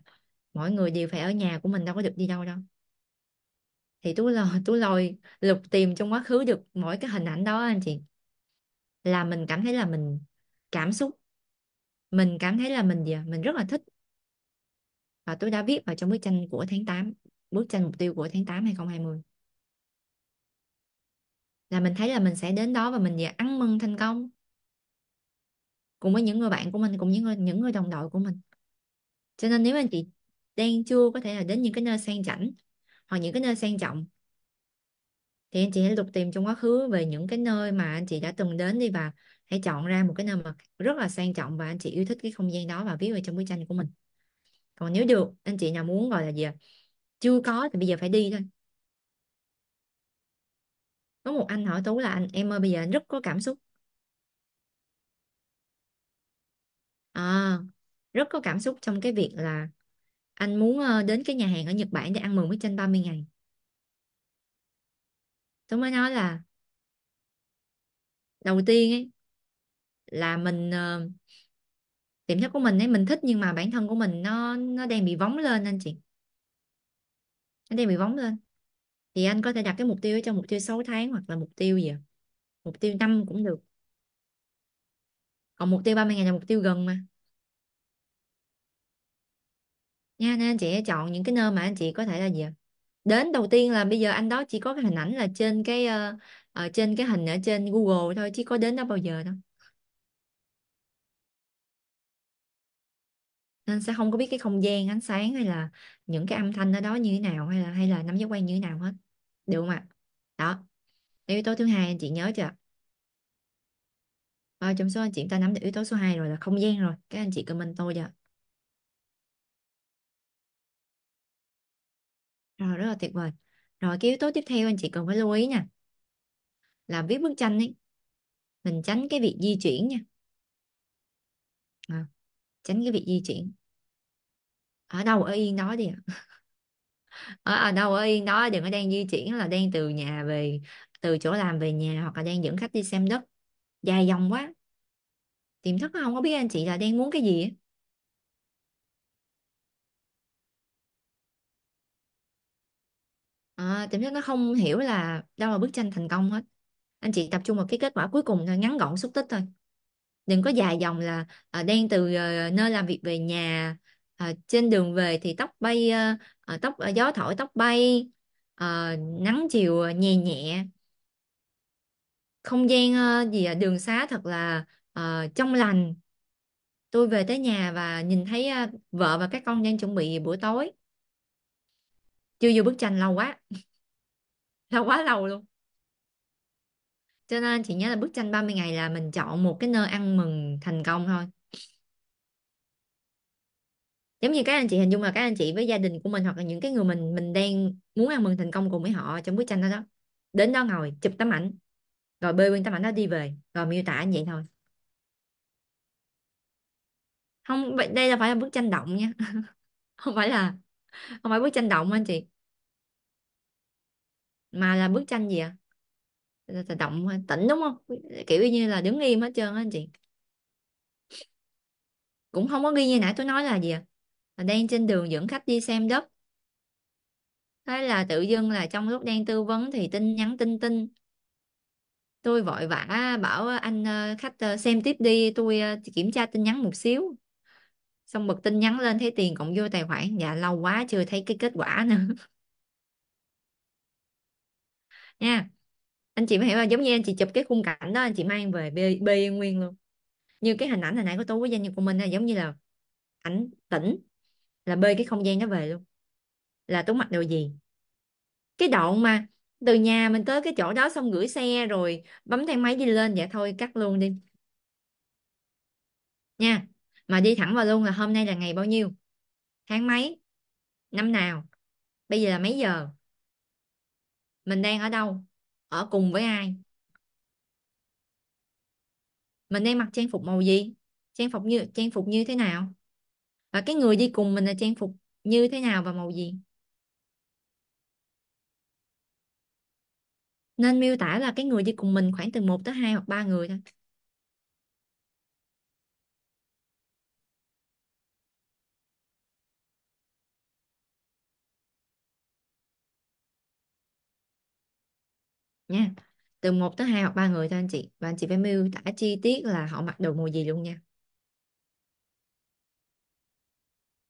mọi người đều phải ở nhà của mình đâu có được đi đâu đâu thì tú lòi tú lòi lục tìm trong quá khứ được mỗi cái hình ảnh đó anh chị là mình cảm thấy là mình cảm xúc mình cảm thấy là mình gì à, mình rất là thích và tôi đã viết vào trong bức tranh của tháng 8 bức tranh mục tiêu của tháng 8 2020 là mình thấy là mình sẽ đến đó và mình sẽ ăn mừng thành công cùng với những người bạn của mình cũng những người những người đồng đội của mình cho nên nếu anh chị đang chưa có thể là đến những cái nơi sang chảnh hoặc những cái nơi sang trọng thì anh chị hãy lục tìm trong quá khứ về những cái nơi mà anh chị đã từng đến đi và hãy chọn ra một cái nơi mà rất là sang trọng và anh chị yêu thích cái không gian đó và viết vào trong bức tranh của mình còn nếu được anh chị nào muốn gọi là gì chưa có thì bây giờ phải đi thôi có một anh hỏi Tú là anh em ơi bây giờ anh rất có cảm xúc à, rất có cảm xúc trong cái việc là anh muốn ờ, đến cái nhà hàng ở Nhật Bản để ăn mừng với tranh 30 ngày Tú mới nói là đầu tiên ấy, là mình ờ, tiềm thức của mình ấy mình thích nhưng mà bản thân của mình nó nó đang bị vóng lên anh chị nó đang bị vóng lên thì anh có thể đặt cái mục tiêu ở trong mục tiêu 6 tháng hoặc là mục tiêu gì ạ? mục tiêu năm cũng được còn mục tiêu 30 ngày là mục tiêu gần mà nha nên anh chị hãy chọn những cái nơi mà anh chị có thể là gì ạ? đến đầu tiên là bây giờ anh đó chỉ có cái hình ảnh là trên cái uh, uh, trên cái hình ở trên Google thôi chứ có đến đó bao giờ đâu nên sẽ không có biết cái không gian ánh sáng hay là những cái âm thanh ở đó như thế nào hay là hay là năm giác quan như thế nào hết được không ạ đó yếu tố thứ hai anh chị nhớ chưa à, trong số anh chị ta nắm được yếu tố số 2 rồi là không gian rồi các anh chị comment tôi chưa rồi rất là tuyệt vời rồi cái yếu tố tiếp theo anh chị cần phải lưu ý nha là viết bức tranh ấy mình tránh cái việc di chuyển nha à, tránh cái việc di chuyển ở đâu ở yên đó đi ở, ở đâu ở yên đó đừng có đang di chuyển là đang từ nhà về từ chỗ làm về nhà hoặc là đang dẫn khách đi xem đất dài dòng quá tiềm thức không có biết anh chị là đang muốn cái gì à, tiềm thức nó không hiểu là đâu là bức tranh thành công hết anh chị tập trung vào cái kết quả cuối cùng ngắn gọn xúc tích thôi đừng có dài dòng là à, đang từ uh, nơi làm việc về nhà à, trên đường về thì tóc bay à, tóc à, gió thổi tóc bay à, nắng chiều nhẹ nhẹ không gian à, gì à, đường xá thật là à, trong lành tôi về tới nhà và nhìn thấy à, vợ và các con đang chuẩn bị bữa tối chưa vô bức tranh lâu quá lâu quá lâu luôn cho nên chị nhớ là bức tranh 30 ngày là mình chọn một cái nơi ăn mừng thành công thôi giống như các anh chị hình dung là các anh chị với gia đình của mình hoặc là những cái người mình mình đang muốn ăn mừng thành công cùng với họ trong bức tranh đó đó đến đó ngồi chụp tấm ảnh rồi bê nguyên tấm ảnh đó đi về rồi miêu tả như vậy thôi không vậy đây là phải là bức tranh động nha không phải là không phải bức tranh động anh chị mà là bức tranh gì ạ động tĩnh đúng không kiểu như là đứng im hết trơn á anh chị cũng không có ghi như nãy tôi nói là gì à đang trên đường dẫn khách đi xem đất thế là tự dưng là trong lúc đang tư vấn thì tin nhắn tin tin tôi vội vã bảo anh ờ, khách ờ, xem tiếp đi tôi ờ, kiểm tra tin nhắn một xíu xong bật tin nhắn lên thấy tiền cộng vô tài khoản dạ lâu quá chưa thấy cái kết quả nữa nha anh chị mới hiểu là giống như anh chị chụp cái khung cảnh đó anh chị mang về bê, bê nguyên luôn như cái hình ảnh hồi nãy của tú với danh của mình là giống như là ảnh tĩnh là bê cái không gian đó về luôn là tú mặc đồ gì cái đoạn mà từ nhà mình tới cái chỗ đó xong gửi xe rồi bấm thang máy đi lên vậy dạ thôi cắt luôn đi nha mà đi thẳng vào luôn là hôm nay là ngày bao nhiêu tháng mấy năm nào bây giờ là mấy giờ mình đang ở đâu ở cùng với ai mình đang mặc trang phục màu gì trang phục như trang phục như thế nào và cái người đi cùng mình là trang phục như thế nào và màu gì nên miêu tả là cái người đi cùng mình khoảng từ 1 tới 2 hoặc 3 người thôi nha từ 1 tới 2 hoặc 3 người thôi anh chị và anh chị phải miêu tả chi tiết là họ mặc đồ màu gì luôn nha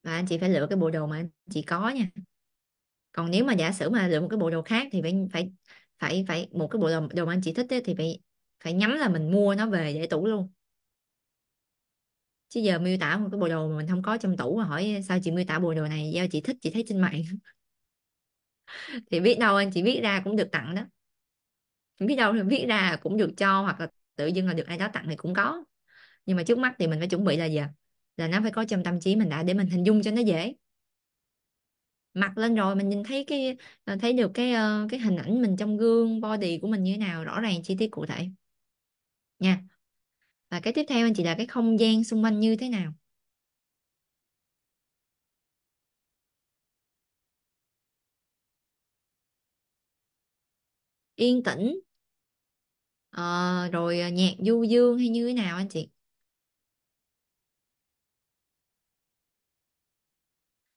và anh chị phải lựa cái bộ đồ mà anh chị có nha còn nếu mà giả sử mà lựa một cái bộ đồ khác thì phải phải phải phải một cái bộ đồ, đồ mà anh chị thích ấy, thì phải phải nhắm là mình mua nó về để tủ luôn chứ giờ miêu tả một cái bộ đồ mà mình không có trong tủ mà hỏi sao chị miêu tả bộ đồ này do chị thích chị thấy trên mạng thì biết đâu anh chị biết ra cũng được tặng đó những cái đâu viết ra cũng được cho hoặc là tự dưng là được ai đó tặng thì cũng có nhưng mà trước mắt thì mình phải chuẩn bị là gì là nó phải có trong tâm trí mình đã để mình hình dung cho nó dễ mặc lên rồi mình nhìn thấy cái ờ, thấy được cái ờ, cái hình ảnh mình trong gương body của mình như thế nào rõ ràng chi tiết cụ thể nha và cái tiếp theo anh chị là cái không gian xung quanh như thế nào yên tĩnh Ờ, rồi ờ, nhạc du dương hay như thế nào anh chị?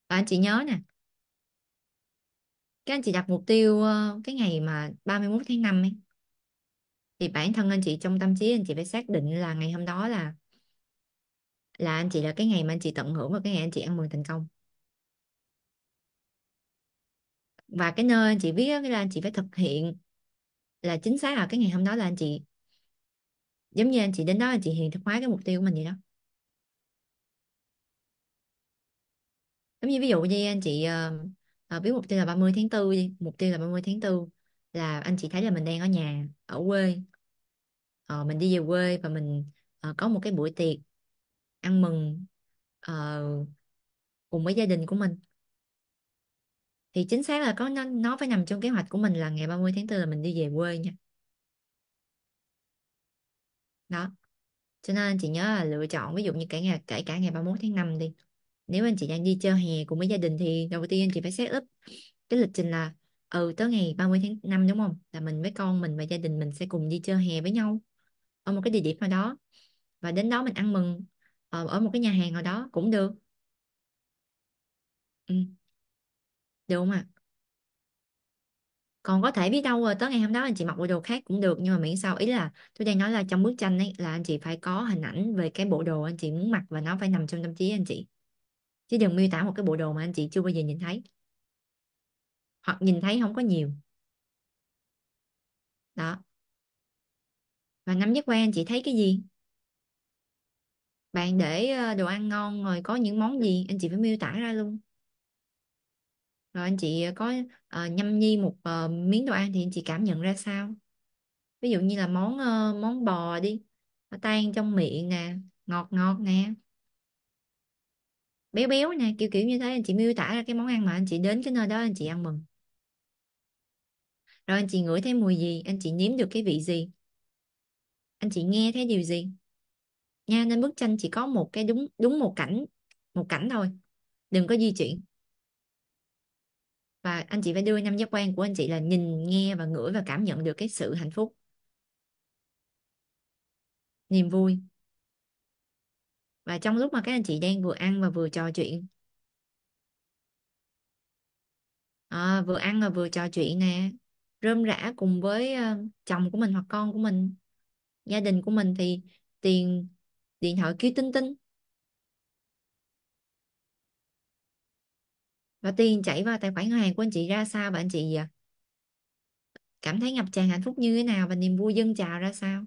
Và anh chị nhớ nè, các anh chị đặt mục tiêu ờ, cái ngày mà 31 tháng 5 ấy, thì bản thân anh chị trong tâm trí anh chị phải xác định là ngày hôm đó là là anh chị là cái ngày mà anh chị tận hưởng và cái ngày anh chị ăn mừng thành công. Và cái nơi anh chị viết cái là anh chị phải thực hiện là chính xác là cái ngày hôm đó là anh chị giống như anh chị đến đó anh chị hiện thực hóa cái mục tiêu của mình vậy đó giống như ví dụ như anh chị uh, biết mục tiêu là 30 tháng 4 đi mục tiêu là 30 tháng 4 là anh chị thấy là mình đang ở nhà ở quê uh, mình đi về quê và mình uh, có một cái buổi tiệc ăn mừng uh, cùng với gia đình của mình thì chính xác là có nó, nó phải nằm trong kế hoạch của mình là ngày 30 tháng 4 là mình đi về quê nha đó cho nên chị nhớ là lựa chọn ví dụ như cả ngày kể cả ngày 31 tháng 5 đi nếu anh chị đang đi chơi hè cùng với gia đình thì đầu tiên anh chị phải set up cái lịch trình là ừ tới ngày 30 tháng 5 đúng không là mình với con mình và gia đình mình sẽ cùng đi chơi hè với nhau ở một cái địa điểm nào đó và đến đó mình ăn mừng ờ, ở một cái nhà hàng nào đó cũng được ừ đúng mà còn có thể biết đâu rồi ờ, tới ngày hôm đó anh chị mặc bộ đồ khác cũng được nhưng mà miễn sao ý là tôi đang nói là trong bức tranh ấy là anh chị phải có hình ảnh về cái bộ đồ anh chị muốn mặc và nó phải nằm trong tâm trí anh chị chứ đừng miêu tả một cái bộ đồ mà anh chị chưa bao giờ nhìn thấy hoặc nhìn thấy không có nhiều đó và năm giác quan anh chị thấy cái gì bạn để ờ, đồ ăn ngon rồi có những món gì anh chị phải miêu tả ra luôn rồi anh chị ờ, có uh, nhâm nhi một uh, miếng đồ ăn thì anh chị cảm nhận ra sao ví dụ như là món uh, món bò đi nó tan trong miệng nè ngọt ngọt nè béo béo nè kiểu kiểu như thế anh chị miêu tả ra cái món ăn mà anh chị đến cái nơi đó anh chị ăn mừng rồi anh chị ngửi thấy mùi gì anh chị nếm được cái vị gì anh chị nghe thấy điều gì nha nên bức tranh chỉ có một cái đúng đúng một cảnh một cảnh thôi đừng có di chuyển và anh chị phải đưa năm giác quan của anh chị là nhìn nghe và ngửi và cảm nhận được cái sự hạnh phúc niềm vui và trong lúc mà các anh chị đang vừa ăn và vừa trò chuyện à, vừa ăn và vừa trò chuyện nè rơm rã cùng với ờ, chồng của mình hoặc con của mình gia đình của mình thì tiền điện thoại kêu tinh tinh và tiền chảy vào tài khoản ngân hàng của anh chị ra sao và anh chị à? cảm thấy ngập tràn hạnh phúc như thế nào và niềm vui dâng trào ra sao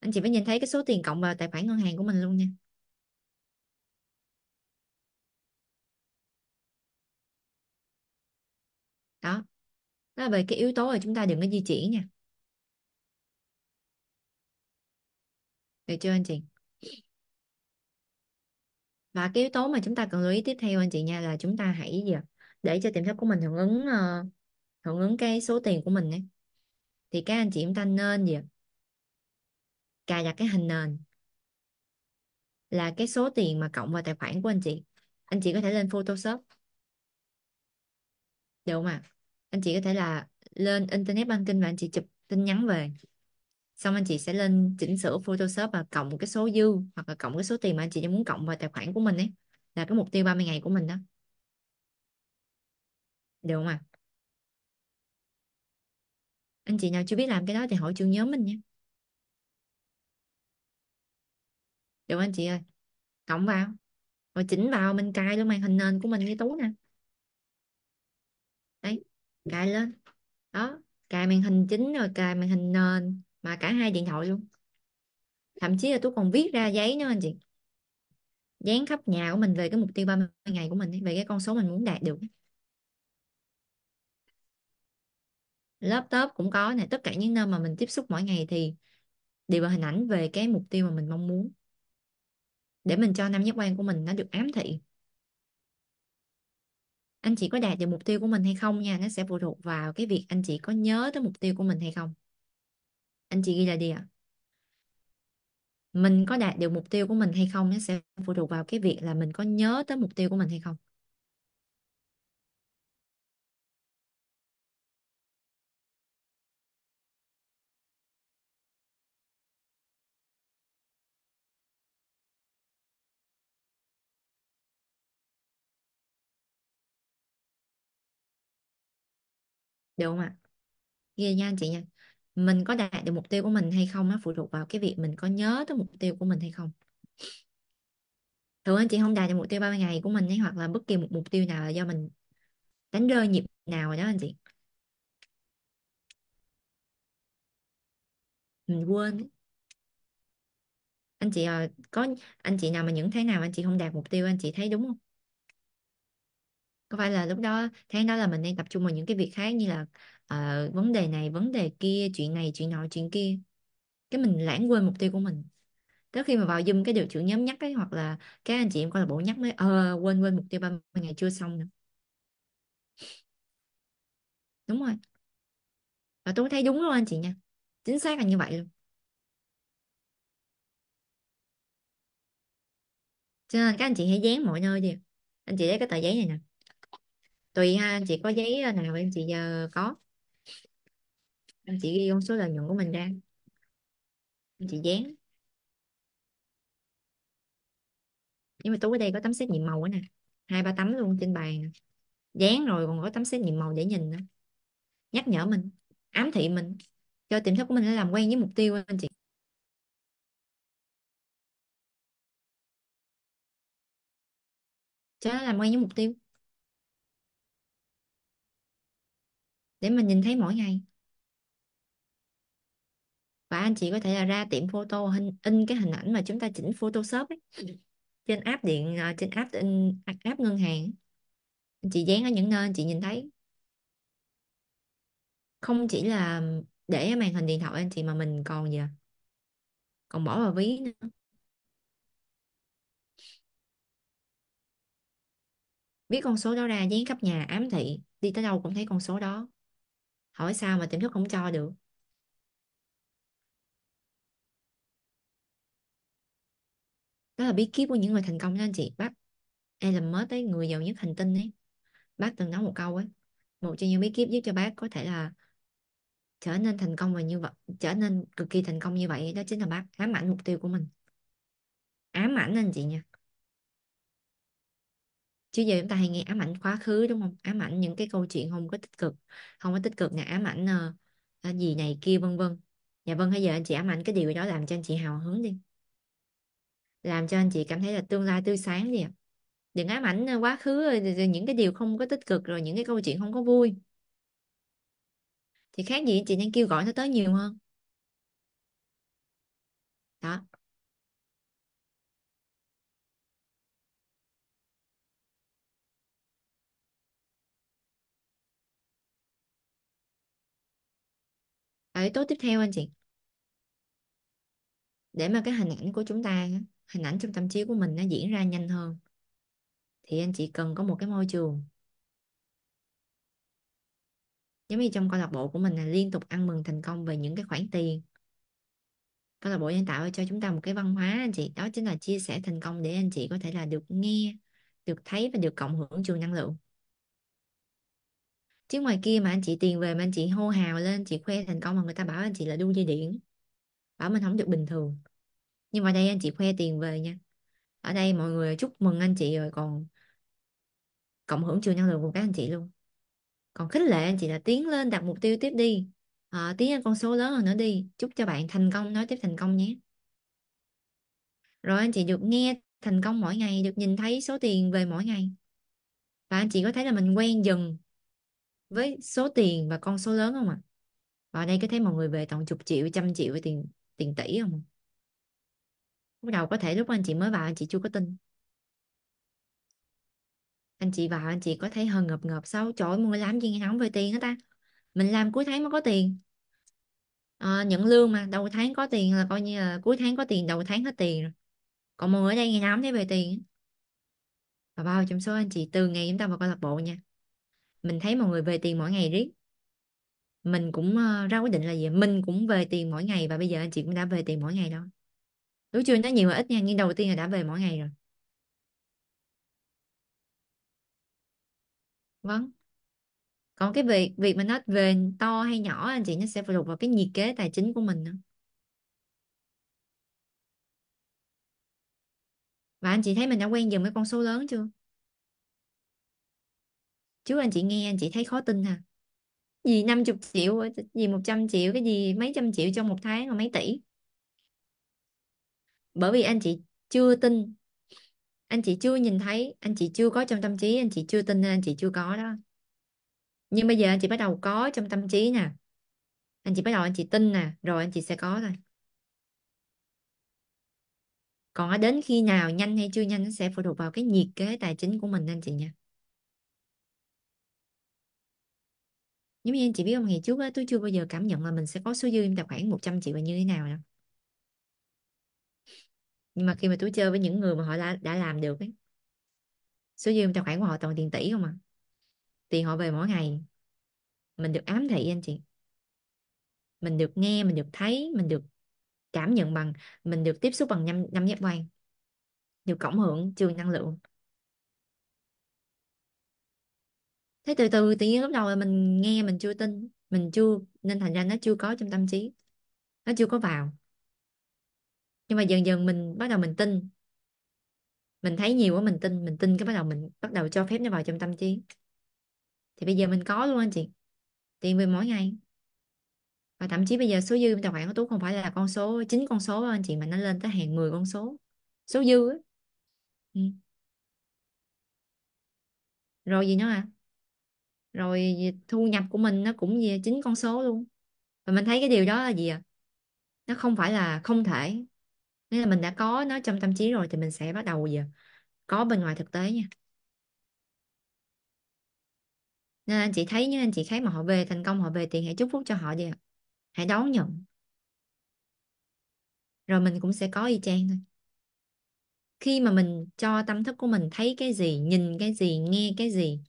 anh chị phải nhìn thấy cái số tiền cộng vào tài khoản ngân hàng của mình luôn nha đó đó là về cái yếu tố là chúng ta đừng có di chuyển nha được chưa anh chị và cái yếu tố mà chúng ta cần lưu ý tiếp theo anh chị nha là chúng ta hãy gì à, để cho tiềm thức của mình hưởng ứng uh, hưởng ứng cái số tiền của mình ấy thì các anh chị chúng ta nên gì cài đặt cái hình nền là cái số tiền mà cộng vào tài khoản của anh chị anh chị có thể lên Photoshop được không ạ à? anh chị có thể là lên internet banking và anh chị chụp tin nhắn về xong anh chị sẽ lên chỉnh sửa Photoshop và cộng cái số dư hoặc là cộng cái số tiền mà anh chị muốn cộng vào tài khoản của mình ấy là cái mục tiêu 30 ngày của mình đó được không ạ à? anh chị nào chưa biết làm cái đó thì hỏi trường nhóm mình nhé được không anh chị ơi cộng vào rồi chỉnh vào mình cài luôn màn hình nền của mình như tú nè đấy cài lên đó cài màn hình chính rồi cài màn hình nền mà cả hai điện thoại luôn thậm chí là tôi còn viết ra giấy nữa anh chị dán khắp nhà của mình về cái mục tiêu 30 ngày của mình về cái con số mình muốn đạt được laptop cũng có này tất cả những nơi mà mình tiếp xúc mỗi ngày thì đều là hình ảnh về cái mục tiêu mà mình mong muốn để mình cho năm giác quan của mình nó được ám thị anh chị có đạt được mục tiêu của mình hay không nha nó sẽ phụ thuộc vào cái việc anh chị có nhớ tới mục tiêu của mình hay không anh chị ghi lại đi ạ mình có đạt được mục tiêu của mình hay không nó sẽ phụ thuộc vào cái việc là mình có nhớ tới mục tiêu của mình hay không được không ạ ghi nha anh chị nha mình có đạt được mục tiêu của mình hay không á phụ thuộc vào cái việc mình có nhớ tới mục tiêu của mình hay không thường anh chị không đạt được mục tiêu 30 ngày của mình ấy, hoặc là bất kỳ một mục tiêu nào là do mình đánh rơi nhịp nào rồi đó anh chị mình quên anh chị à, có anh chị nào mà những tháng nào anh chị không đạt mục tiêu anh chị thấy đúng không có phải là lúc đó tháng đó là mình đang tập trung vào những cái việc khác như là uh, vấn đề này vấn đề kia chuyện này chuyện nọ chuyện kia cái mình lãng quên mục tiêu của mình tới khi mà vào Zoom cái điều trưởng nhóm nhắc ấy hoặc là các anh chị em câu lạc bộ nhắc mới ờ quên quên mục tiêu 30 ngày chưa xong nữa đúng rồi và tôi thấy đúng luôn anh chị nha chính xác là như vậy luôn cho nên các anh chị hãy dán mọi nơi đi anh chị lấy cái tờ giấy này nè tùy ha anh chị có giấy nào anh chị giờ có em chỉ ghi con số lợi nhuận của mình ra em chỉ dán nhưng mà ở đây có tấm xét nghiệm màu nữa nè hai ba tấm luôn trên bàn dán rồi còn có tấm xét nghiệm màu để nhìn nữa nhắc nhở mình ám thị mình cho tiềm thức của mình để làm quen với mục tiêu anh chị cho nó làm quen với mục tiêu để mình nhìn thấy mỗi ngày và anh chị có thể là ra tiệm photo hình in cái hình ảnh mà chúng ta chỉnh Photoshop ấy. trên app điện ờ, trên app in app ngân hàng anh chị dán ở những nơi anh chị nhìn thấy không chỉ là để màn hình điện thoại anh chị mà mình còn gì à? còn bỏ vào ví nữa biết con số đó ra dán khắp nhà ám thị đi tới đâu cũng thấy con số đó hỏi sao mà tiệm thức không cho được đó là bí kíp của những người thành công đó anh chị bác em là mới tới người giàu nhất hành tinh ấy bác từng nói một câu ấy một trong những bí kíp giúp cho bác có thể là trở nên thành công và như vậy trở nên cực kỳ thành công như vậy đó chính là bác ám ảnh mục tiêu của mình ám ảnh anh chị nha chứ giờ chúng ta hay nghe ám ảnh quá khứ đúng không ám ảnh những cái câu chuyện không có tích cực không có tích cực nè ám ảnh uh, gì này kia vân vân dạ vâng bây giờ anh chị ám ảnh cái điều đó làm cho anh chị hào hứng đi làm cho anh chị cảm thấy là tương lai tươi sáng gì ạ đừng ám ảnh ờ, quá khứ ờ, những cái điều không có tích cực rồi những cái câu chuyện không có vui thì khác gì chị đang kêu gọi nó tới nhiều hơn đó yếu tố tiếp theo anh chị để mà cái hình ảnh của chúng ta hình ảnh trong tâm trí của mình nó diễn ra nhanh hơn thì anh chị cần có một cái môi trường giống như trong câu lạc bộ của mình là liên tục ăn mừng thành công về những cái khoản tiền câu lạc bộ nhân tạo cho chúng ta một cái văn hóa anh chị đó chính là chia sẻ thành công để anh chị có thể là được nghe được thấy và được cộng hưởng trường năng lượng chứ ngoài kia mà anh chị tiền về mà anh chị hô hào lên anh chị khoe thành công mà người ta bảo anh chị là đu dây điện bảo mình không được bình thường nhưng mà đây anh chị khoe tiền về nha ở đây mọi người chúc mừng anh chị rồi còn cộng hưởng trường năng lượng của các anh chị luôn còn khích lệ anh chị là tiến lên đặt mục tiêu tiếp đi à, tiến lên con số lớn hơn nữa đi chúc cho bạn thành công nói tiếp thành công nhé rồi anh chị được nghe thành công mỗi ngày được nhìn thấy số tiền về mỗi ngày và anh chị có thấy là mình quen dần với số tiền và con số lớn không ạ à? và ở đây có thấy mọi người về tổng chục triệu trăm triệu với tiền tiền tỷ không bắt đầu có thể lúc anh chị mới vào anh chị chưa có tin anh chị vào anh chị có thấy hơi ngợp ngợp sao trời mua muốn làm gì nóng về tiền hết ta mình làm cuối tháng mới có tiền à, nhận lương mà đầu tháng có tiền là coi như là cuối tháng có tiền đầu tháng hết tiền rồi còn mua ở đây ngày nóng thấy về tiền và bao trong số anh chị từ ngày chúng ta vào câu lạc bộ nha mình thấy mọi người về tiền mỗi ngày riết mình cũng ờ, ra quyết định là gì mình cũng về tiền mỗi ngày và bây giờ anh chị cũng đã về tiền mỗi ngày rồi Buổi chưa nói nhiều mà ít nha, nhưng đầu tiên là đã về mỗi ngày rồi. Vâng. Còn cái việc việc mà nó về to hay nhỏ anh chị nó sẽ phụ thuộc vào cái nhiệt kế tài chính của mình nữa. Và anh chị thấy mình đã quen dần với con số lớn chưa? chú anh chị nghe anh chị thấy khó tin hả? Gì 50 triệu, gì 100 triệu, cái gì mấy trăm triệu trong một tháng rồi mấy tỷ bởi vì anh chị chưa tin anh chị chưa nhìn thấy anh chị chưa có trong tâm trí anh chị chưa tin nên anh chị chưa có đó nhưng bây giờ anh chị bắt đầu có trong tâm trí nè anh chị bắt đầu anh chị tin nè rồi anh chị sẽ có thôi còn đến khi nào nhanh hay chưa nhanh nó sẽ phụ thuộc vào cái nhiệt kế tài chính của mình anh chị nha giống như anh chị biết không ngày trước á tôi chưa bao giờ cảm nhận là mình sẽ có số dư trong tài khoản 100 triệu và như thế nào đâu nhưng mà khi mà tôi chơi với những người mà họ đã, đã làm được ấy số dư trong khoản của họ toàn tiền tỷ không à tiền họ về mỗi ngày mình được ám thị anh chị mình được nghe mình được thấy mình được cảm nhận bằng mình được tiếp xúc bằng năm năm giác quan được cộng hưởng trường năng lượng thế từ từ tự nhiên lúc đầu là mình nghe mình chưa tin mình chưa nên thành ra nó chưa có trong tâm trí nó chưa có vào nhưng mà dần dần mình bắt đầu mình tin mình thấy nhiều quá mình tin mình tin cái bắt đầu mình bắt đầu cho phép nó vào trong tâm trí thì bây giờ mình có luôn anh chị tiền về mỗi ngày và thậm chí bây giờ số dư tài khoản của tú không phải là con số chín con số anh chị mà nó lên tới hàng 10 con số số dư ấy. Ừ. rồi gì nữa à rồi thu nhập của mình nó cũng về chín con số luôn và mình thấy cái điều đó là gì à nó không phải là không thể nên là mình đã có nó trong tâm trí rồi thì mình sẽ bắt đầu giờ có bên ngoài thực tế nha nên anh chị thấy những anh chị khác mà họ về thành công họ về tiền hãy chúc phúc cho họ đi ạ hãy đón nhận rồi mình cũng sẽ có y chang thôi khi mà mình cho tâm thức của mình thấy cái gì nhìn cái gì nghe cái gì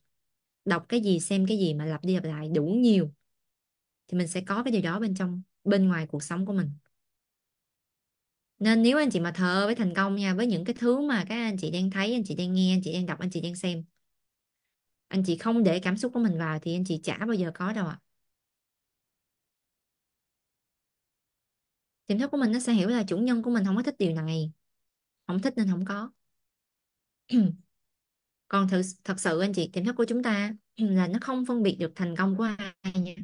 đọc cái gì xem cái gì mà lặp đi lặp lại đủ nhiều thì mình sẽ có cái điều đó bên trong bên ngoài cuộc sống của mình nên nếu anh chị mà thờ với thành công nha với những cái thứ mà các anh chị đang thấy anh chị đang nghe anh chị đang đọc anh chị đang xem anh chị không để cảm xúc của mình vào thì anh chị chả bao giờ có đâu ạ tiềm thức của mình nó sẽ hiểu là chủ nhân của mình không có thích điều này không thích nên không có còn thử, thật sự anh chị tiềm thức của chúng ta là nó không phân biệt được thành công của ai nha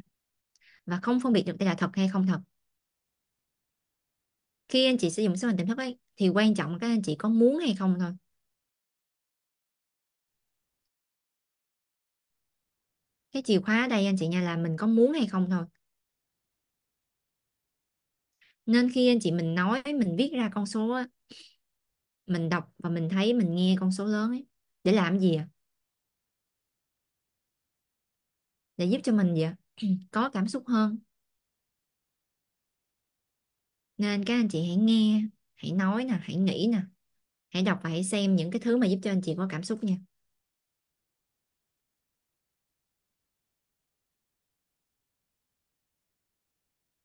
và không phân biệt được đây là thật hay không thật khi anh chị sử dụng số mệnh tiềm thức ấy thì quan trọng là các anh chị có muốn hay không thôi cái chìa khóa ở đây anh chị nha là mình có muốn hay không thôi nên khi anh chị mình nói mình viết ra con số á mình đọc và mình thấy mình nghe con số lớn ấy để làm gì à để giúp cho mình gì à có cảm xúc hơn nên các anh chị hãy nghe hãy nói nè hãy nghĩ nè hãy đọc và hãy xem những cái thứ mà giúp cho anh chị có cảm xúc nha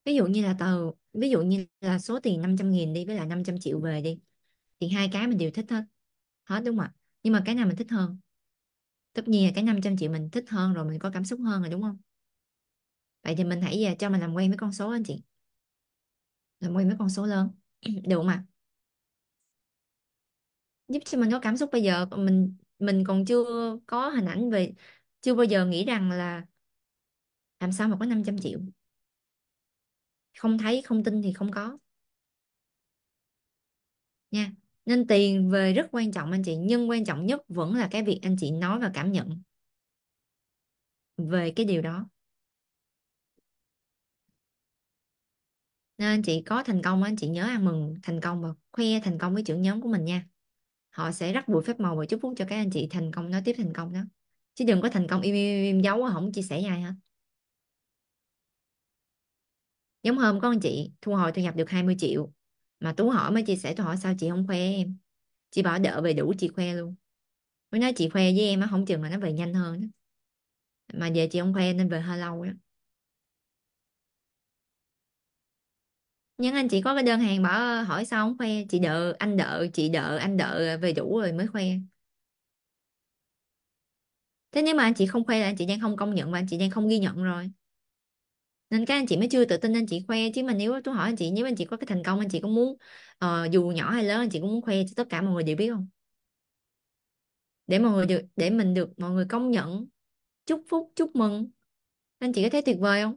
ví dụ như là tờ ví dụ như là số tiền 500 nghìn đi với lại 500 triệu về đi thì hai cái mình đều thích hết hết đúng không ạ nhưng mà cái nào mình thích hơn tất nhiên là cái 500 triệu mình thích hơn rồi mình có cảm xúc hơn rồi đúng không vậy thì mình hãy về à, cho mình làm quen với con số anh chị làm quen với con số lớn được mà giúp cho mình có cảm xúc bây giờ mình mình còn chưa có hình ảnh về chưa bao giờ nghĩ rằng là làm sao mà có 500 triệu không thấy không tin thì không có nha nên tiền về rất quan trọng anh chị nhưng quan trọng nhất vẫn là cái việc anh chị nói và cảm nhận về cái điều đó nên anh chị có thành công anh chị nhớ ăn mừng thành công và khoe thành công với trưởng nhóm của mình nha họ sẽ rắc bụi phép màu và chúc phúc cho các anh chị thành công nói tiếp thành công đó chứ đừng có thành công im im, im giấu không chia sẻ ai hết giống hôm có anh chị thu hồi thu nhập được 20 triệu mà tú hỏi mới chia sẻ tôi hỏi sao chị không khoe em chị bảo đợi về đủ chị khoe luôn mới nói chị khoe với em á không chừng mà nó về nhanh hơn đó. mà về chị không khoe nên về hơi lâu đó nhưng anh chỉ có cái đơn hàng bỏ ờ, hỏi sao không khoe chị đợi anh đợi chị đợi anh đợi ờ, về đủ rồi mới khoe thế nhưng mà anh chị không khoe là anh chị đang không công nhận và anh chị đang không ghi nhận rồi nên các anh chị mới chưa tự tin anh chị khoe chứ mà nếu tôi hỏi anh chị nếu anh chị có cái thành công anh chị có muốn uh, dù nhỏ hay lớn anh chị cũng muốn khoe cho tất cả mọi người đều biết không để mọi người được để mình được mọi người công nhận chúc phúc chúc mừng anh chị có thấy tuyệt vời không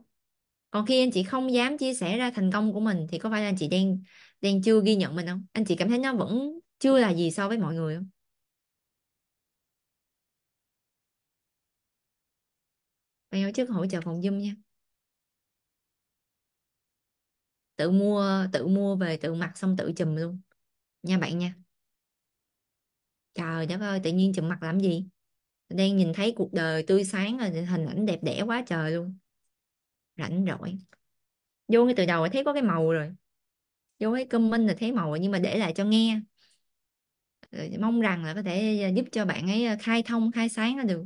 còn khi anh chị không dám chia sẻ ra thành công của mình thì có phải là anh chị đang đang chưa ghi nhận mình không anh chị cảm thấy nó vẫn chưa là gì so với mọi người không bạn tổ trước hỗ trợ phòng Zoom nha tự mua tự mua về tự mặc xong tự chùm luôn nha bạn nha trời đất ơi tự nhiên chùm mặt làm gì đang nhìn thấy cuộc đời tươi sáng rồi hình ảnh đẹp đẽ quá trời luôn rảnh rỗi vô ngay từ đầu là thấy có cái màu rồi vô cái comment là thấy màu rồi nhưng mà để lại cho nghe rồi mong rằng là có thể à, giúp cho bạn ấy à, khai thông khai sáng ra được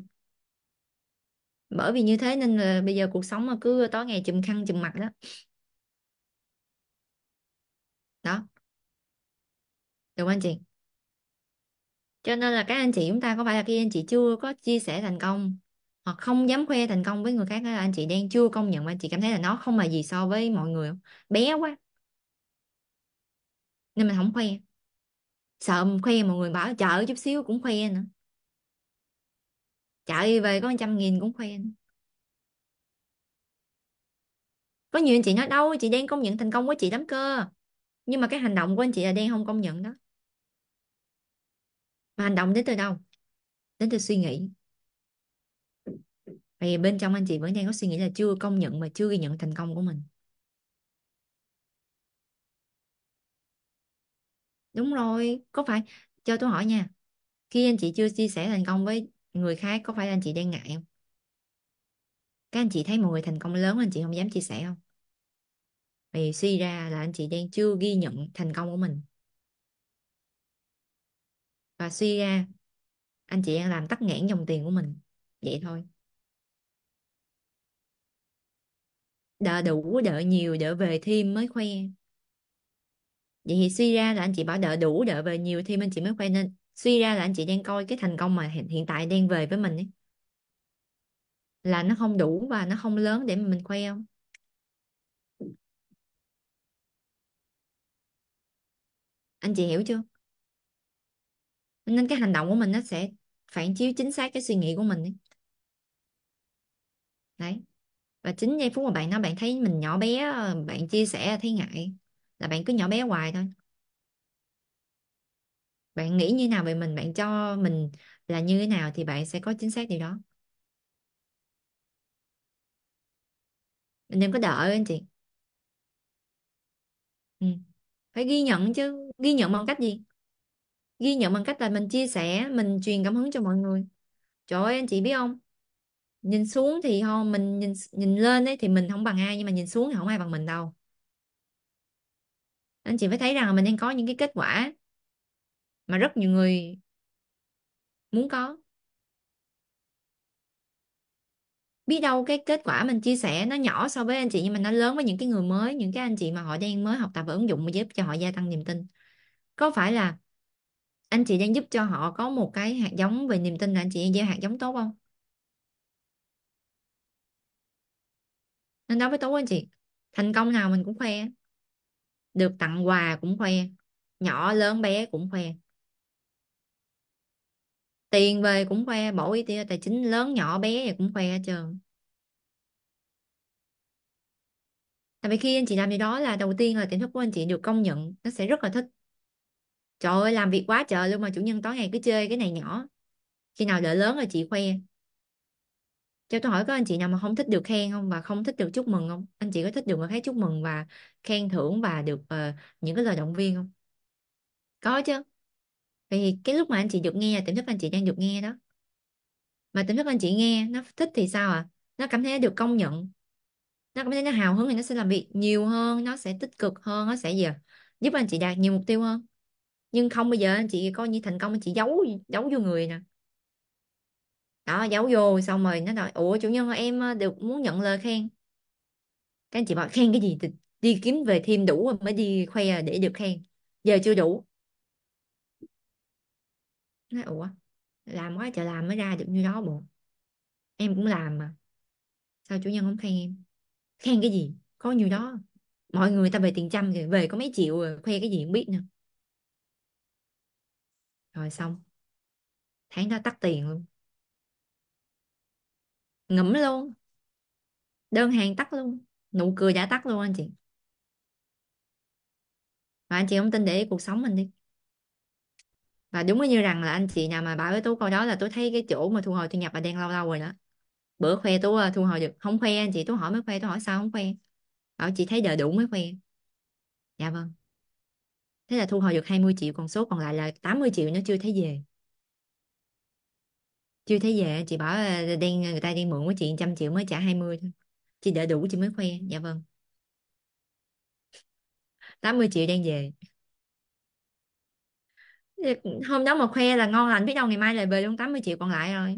bởi vì như thế nên là bây giờ cuộc sống mà cứ tối ngày chùm khăn chùm mặt đó đó được không anh chị cho nên là các anh chị chúng ta có phải là khi anh chị chưa có chia sẻ thành công hoặc không dám khoe thành công với người khác là anh chị đang chưa công nhận và anh chị cảm thấy là nó không là gì so với mọi người không? bé quá nên mình không khoe sợ mình khoe mọi người bảo chợ chút xíu cũng khoe nữa chợ về có trăm nghìn cũng khoe có nhiều anh chị nói đâu chị đang công nhận thành công của chị lắm cơ nhưng mà cái hành động của anh chị là đang không công nhận đó mà hành động đến từ đâu đến từ suy nghĩ vậy bên trong anh chị vẫn đang có suy nghĩ là chưa công nhận và chưa ghi nhận thành công của mình đúng rồi có phải cho tôi hỏi nha khi anh chị chưa chia sẻ thành công với người khác có phải anh chị đang ngại không các anh chị thấy một người thành công lớn anh chị không dám chia sẻ không vì suy ra là anh chị đang chưa ghi nhận thành công của mình và suy ra anh chị đang làm tắc nghẽn dòng tiền của mình vậy thôi đợi đủ đợi nhiều đợi về thêm mới khoe vậy thì suy ra là anh chị bảo đợi đủ đợi về nhiều thêm anh chị mới khoe nên suy ra là anh chị đang coi cái thành công mà hiện, hiện tại đang về với mình ấy là nó không đủ và nó không lớn để mà mình khoe không anh chị hiểu chưa nên cái hành động của mình nó sẽ phản chiếu chính xác cái suy nghĩ của mình ấy. đấy và chính giây phút mà bạn nói bạn thấy mình nhỏ bé bạn chia sẻ thấy ngại là bạn cứ nhỏ bé hoài thôi bạn nghĩ như nào về mình bạn cho mình là như thế nào thì bạn sẽ có chính xác điều đó mình đừng có đợi anh chị ừ. phải ghi nhận chứ ghi nhận bằng cách gì ghi nhận bằng cách là mình chia sẻ mình truyền cảm hứng cho mọi người trời ơi anh chị biết không nhìn xuống thì ho mình nhìn nhìn lên ấy thì mình không bằng ai nhưng mà nhìn xuống thì không ai bằng mình đâu anh chị phải thấy rằng là mình đang có những cái kết quả mà rất nhiều người muốn có biết đâu cái kết quả mình chia sẻ nó nhỏ so với anh chị nhưng mà nó lớn với những cái người mới những cái anh chị mà họ đang mới học tập và ứng dụng mà giúp cho họ gia tăng niềm tin có phải là anh chị đang giúp cho họ có một cái hạt giống về niềm tin là anh chị gieo hạt giống tốt không nên đối với tú anh chị thành công nào mình cũng khoe được tặng quà cũng khoe nhỏ lớn bé cũng khoe tiền về cũng khoe bỏ ý tiêu tài chính lớn nhỏ bé gì cũng khoe hết trơn tại vì khi anh chị làm gì đó là đầu tiên là tiềm thức của anh chị được công nhận nó sẽ rất là thích trời ơi làm việc quá trời luôn mà chủ nhân tối ngày cứ chơi cái này nhỏ khi nào đợi lớn là chị khoe cho tôi hỏi có anh chị nào mà không thích được khen không và không thích được chúc mừng không anh chị có thích được người khác chúc mừng và khen thưởng và được uh, những cái lời động viên không có chứ vì cái lúc mà anh chị được nghe là tiềm thức anh chị đang được nghe đó mà tiềm thức anh chị nghe nó thích thì sao à nó cảm thấy nó được công nhận nó cảm thấy nó hào hứng thì nó sẽ làm việc nhiều hơn nó sẽ tích cực hơn nó sẽ gì giúp anh chị đạt nhiều mục tiêu hơn nhưng không bây giờ anh chị coi như thành công anh chị giấu giấu vô người nè đó giấu vô xong rồi nó nói ủa chủ nhân ơi, em được muốn nhận lời khen các anh chị bảo khen cái gì thì đi kiếm về thêm đủ rồi mới đi khoe để được khen giờ chưa đủ nói ủa làm quá trời làm mới ra được như đó bộ em cũng làm mà sao chủ nhân không khen em khen cái gì có nhiêu đó mọi người ta về tiền trăm rồi về có mấy triệu rồi khoe cái gì không biết nữa rồi xong tháng đó tắt tiền luôn ngẫm luôn đơn hàng tắt luôn nụ cười đã tắt luôn anh chị và anh chị không tin để ý cuộc sống mình đi và đúng như rằng là anh chị nào mà bảo với tôi câu đó là tôi thấy cái chỗ mà thu hồi thu nhập là đang lâu lâu rồi đó bữa khoe tôi à, thu hồi được không khoe anh chị tôi hỏi mới khoe tôi hỏi sao không khoe bảo chị thấy đợi đủ mới khoe dạ vâng thế là thu hồi được 20 triệu còn số còn lại là 80 triệu nó chưa thấy về chưa thấy về chị bảo là đang à, người ta đang mượn của chị trăm triệu mới trả 20 thôi chị đợi đủ chị mới khoe dạ vâng 80 triệu đang về hôm đó mà khoe là ngon lành biết đâu ngày mai lại về luôn 80 triệu còn lại rồi